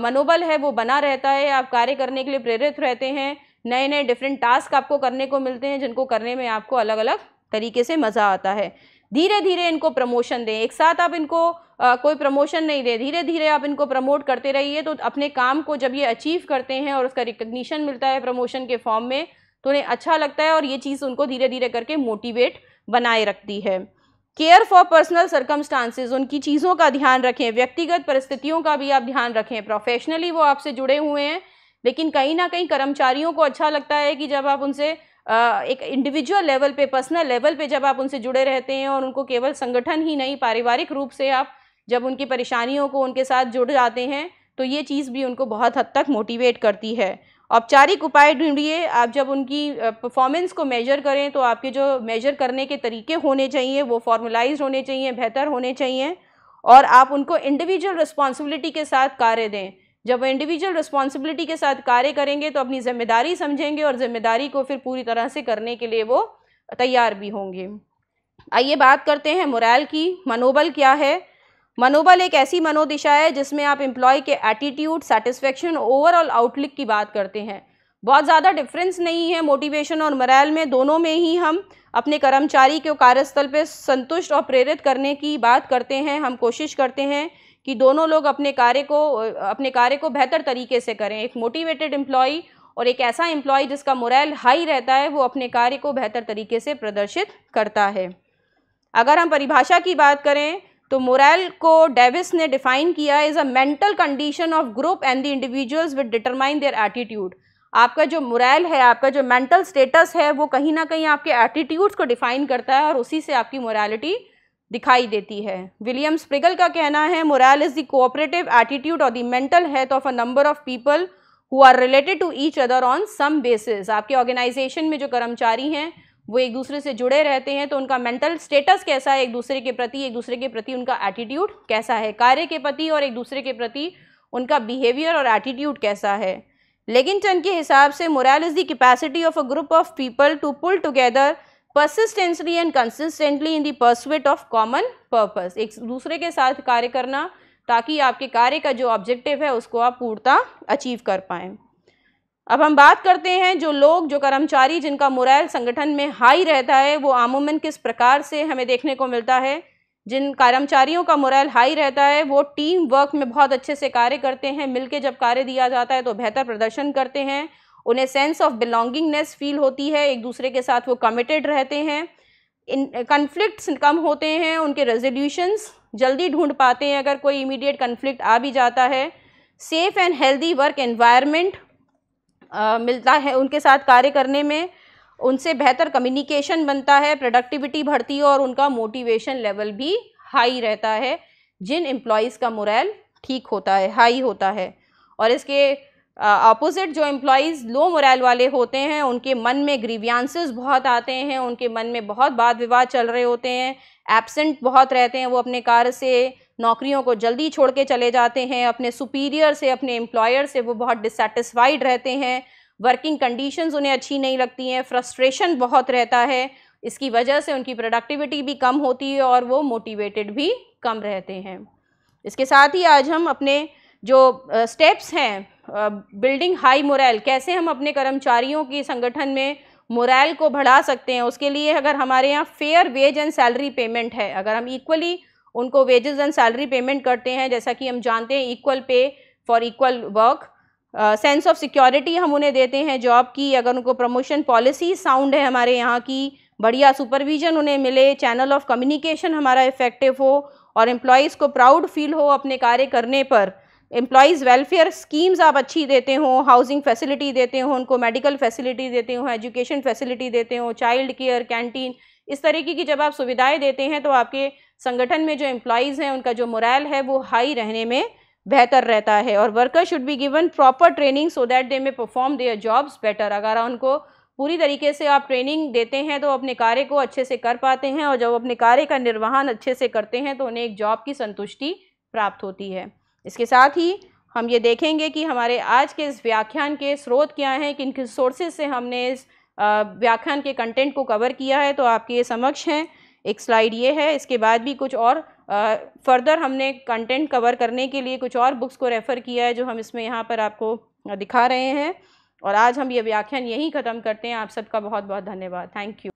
मनोबल है वो बना रहता है आप कार्य करने के लिए प्रेरित रहते हैं नए नए डिफरेंट टास्क आपको करने को मिलते हैं जिनको करने में आपको अलग अलग तरीके से मज़ा आता है धीरे धीरे इनको प्रमोशन दें एक साथ आप इनको आ, कोई प्रमोशन नहीं दें धीरे धीरे आप इनको प्रमोट करते रहिए तो अपने काम को जब ये अचीव करते हैं और उसका रिकग्निशन मिलता है प्रमोशन के फॉर्म में तो उन्हें अच्छा लगता है और ये चीज़ उनको धीरे धीरे करके मोटिवेट बनाए रखती है केयर फॉर पर्सनल सर्कमस्टांसिस उनकी चीज़ों का ध्यान रखें व्यक्तिगत परिस्थितियों का भी आप ध्यान रखें प्रोफेशनली वो आपसे जुड़े हुए हैं लेकिन कहीं ना कहीं कर्मचारियों को अच्छा लगता है कि जब आप उनसे एक इंडिविजुअल लेवल पे पर्सनल लेवल पे जब आप उनसे जुड़े रहते हैं और उनको केवल संगठन ही नहीं पारिवारिक रूप से आप जब उनकी परेशानियों को उनके साथ जुड़ जाते हैं तो ये चीज़ भी उनको बहुत हद तक मोटिवेट करती है औपचारिक उपाय ढूंढिए आप जब उनकी परफॉर्मेंस को मेजर करें तो आपके जो मेजर करने के तरीके होने चाहिए वो फॉर्मलाइज होने चाहिए बेहतर होने चाहिए और आप उनको इंडिविजुअल रिस्पॉन्सिबिलिटी के साथ कार्य दें जब वो इंडिविजुअल रिस्पॉन्सिबिलिटी के साथ कार्य करेंगे तो अपनी जिम्मेदारी समझेंगे और जिम्मेदारी को फिर पूरी तरह से करने के लिए वो तैयार भी होंगे आइए बात करते हैं मोरल की मनोबल क्या है मनोबल एक ऐसी मनोदिशा है जिसमें आप एम्प्लॉय के एटीट्यूड सेटिस्फेक्शन ओवरऑल आउटलुक की बात करते हैं बहुत ज़्यादा डिफरेंस नहीं है मोटिवेशन और मरैल में दोनों में ही हम अपने कर्मचारी के कार्यस्थल पर संतुष्ट और प्रेरित करने की बात करते हैं हम कोशिश करते हैं कि दोनों लोग अपने कार्य को अपने कार्य को बेहतर तरीके से करें एक मोटिवेटेड एम्प्लॉई और एक ऐसा एम्प्लॉय जिसका मोरल हाई रहता है वो अपने कार्य को बेहतर तरीके से प्रदर्शित करता है अगर हम परिभाषा की बात करें तो मोरल को डेविस ने डिफाइन किया is a mental condition of group and the individuals with determine their attitude आपका जो मोरल है आपका जो मेंटल स्टेटस है वो कहीं ना कहीं आपके एटीट्यूड्स को डिफाइन करता है और उसी से आपकी मोरालिटी दिखाई देती है विलियम स्प्रिगल का कहना है morale is the cooperative attitude और the mental health of a number of people who are related to each other on some basis आपके ऑर्गेनाइजेशन में जो कर्मचारी हैं वो एक दूसरे से जुड़े रहते हैं तो उनका मेंटल स्टेटस कैसा है एक दूसरे के प्रति एक दूसरे के प्रति उनका एटीट्यूड कैसा है कार्य के प्रति और एक दूसरे के प्रति उनका बिहेवियर और एटीट्यूड कैसा है लेकिन चंद के हिसाब से morale is the capacity of a group of people to pull together persistently and consistently in the pursuit of common purpose एक दूसरे के साथ कार्य करना ताकि आपके कार्य का जो ऑब्जेक्टिव है उसको आप पूर्णता अचीव कर पाएँ अब हम बात करते हैं जो लोग जो कर्मचारी जिनका मोरल संगठन में हाई रहता है वो आमूमन किस प्रकार से हमें देखने को मिलता है जिन कर्मचारियों का मोरल हाई रहता है वो टीम वर्क में बहुत अच्छे से कार्य करते हैं मिलके जब कार्य दिया जाता है तो बेहतर प्रदर्शन करते हैं उन्हें सेंस ऑफ बिलोंगिंगनेस फील होती है एक दूसरे के साथ वो कमिटेड रहते हैं इन कन्फ्लिक्ट्स कम होते हैं उनके रेजोल्यूशंस जल्दी ढूंढ पाते हैं अगर कोई इमीडिएट कन्फ्लिक्ट आ भी जाता है safe and healthy work environment मिलता है उनके साथ कार्य करने में उनसे बेहतर कम्युनिकेशन बनता है प्रोडक्टिविटी बढ़ती है और उनका मोटिवेशन लेवल भी हाई रहता है जिन एम्प्लॉयज़ का मोरल ठीक होता है हाई होता है और इसके अपोजिट जो एम्प्लॉज़ लो मोरल वाले होते हैं उनके मन में ग्रीवियांसेस बहुत आते हैं उनके मन में बहुत वाद विवाद चल रहे होते हैं एबसेंट बहुत रहते हैं वो अपने कार्य से नौकरियों को जल्दी छोड़ के चले जाते हैं अपने सुपीरियर से अपने एम्प्लॉयर से वो बहुत डिससेटिस्फाइड रहते हैं वर्किंग कंडीशंस उन्हें अच्छी नहीं लगती हैं फ्रस्ट्रेशन बहुत रहता है इसकी वजह से उनकी प्रोडक्टिविटी भी कम होती है और वो मोटिवेटेड भी कम रहते हैं इसके साथ ही आज हम अपने जो स्टेप्स हैं बिल्डिंग हाई मोरल कैसे हम अपने कर्मचारियों की संगठन में मोरल को बढ़ा सकते हैं उसके लिए अगर हमारे यहाँ fair wage and salary payment है अगर हम इक्वली उनको वेजेस एंड सैलरी पेमेंट करते हैं जैसा कि हम जानते हैं equal pay for equal work sense of security हम उन्हें देते हैं जॉब की अगर उनको प्रमोशन पॉलिसी साउंड है हमारे यहाँ की बढ़िया सुपरविजन उन्हें मिले चैनल ऑफ कम्युनिकेशन हमारा इफेक्टिव हो और एम्प्लॉयज़ को प्राउड फील हो अपने कार्य करने पर एम्प्लॉज़ वेलफेयर स्कीम्स आप अच्छी देते हो हाउसिंग फैसिलिटी देते हो उनको मेडिकल फैसिलिटी देते हो एजुकेशन फैसिलिटी देते हो चाइल्ड केयर कैंटीन इस तरीके की जब आप सुविधाएं देते हैं तो आपके संगठन में जो एम्प्लॉयज़ हैं उनका जो मोरल है वो हाई रहने में बेहतर रहता है और worker should be given proper training so that they may perform their jobs better अगर उनको पूरी तरीके से आप ट्रेनिंग देते हैं तो अपने कार्य को अच्छे से कर पाते हैं और जब अपने कार्य का निर्वहन अच्छे से करते हैं तो उन्हें एक जॉब की संतुष्टि प्राप्त होती है इसके साथ ही हम ये देखेंगे कि हमारे आज के इस व्याख्यान के स्रोत क्या हैं किन किन सोर्सेज से हमने इस व्याख्यान के कंटेंट को कवर किया है तो आपके समक्ष हैं एक स्लाइड ये है इसके बाद भी कुछ और फर्दर हमने कंटेंट कवर करने के लिए कुछ और बुक्स को रेफ़र किया है जो हम इसमें यहाँ पर आपको दिखा रहे हैं और आज हम ये व्याख्यान यहीं ख़त्म करते हैं आप सबका बहुत बहुत धन्यवाद थैंक यू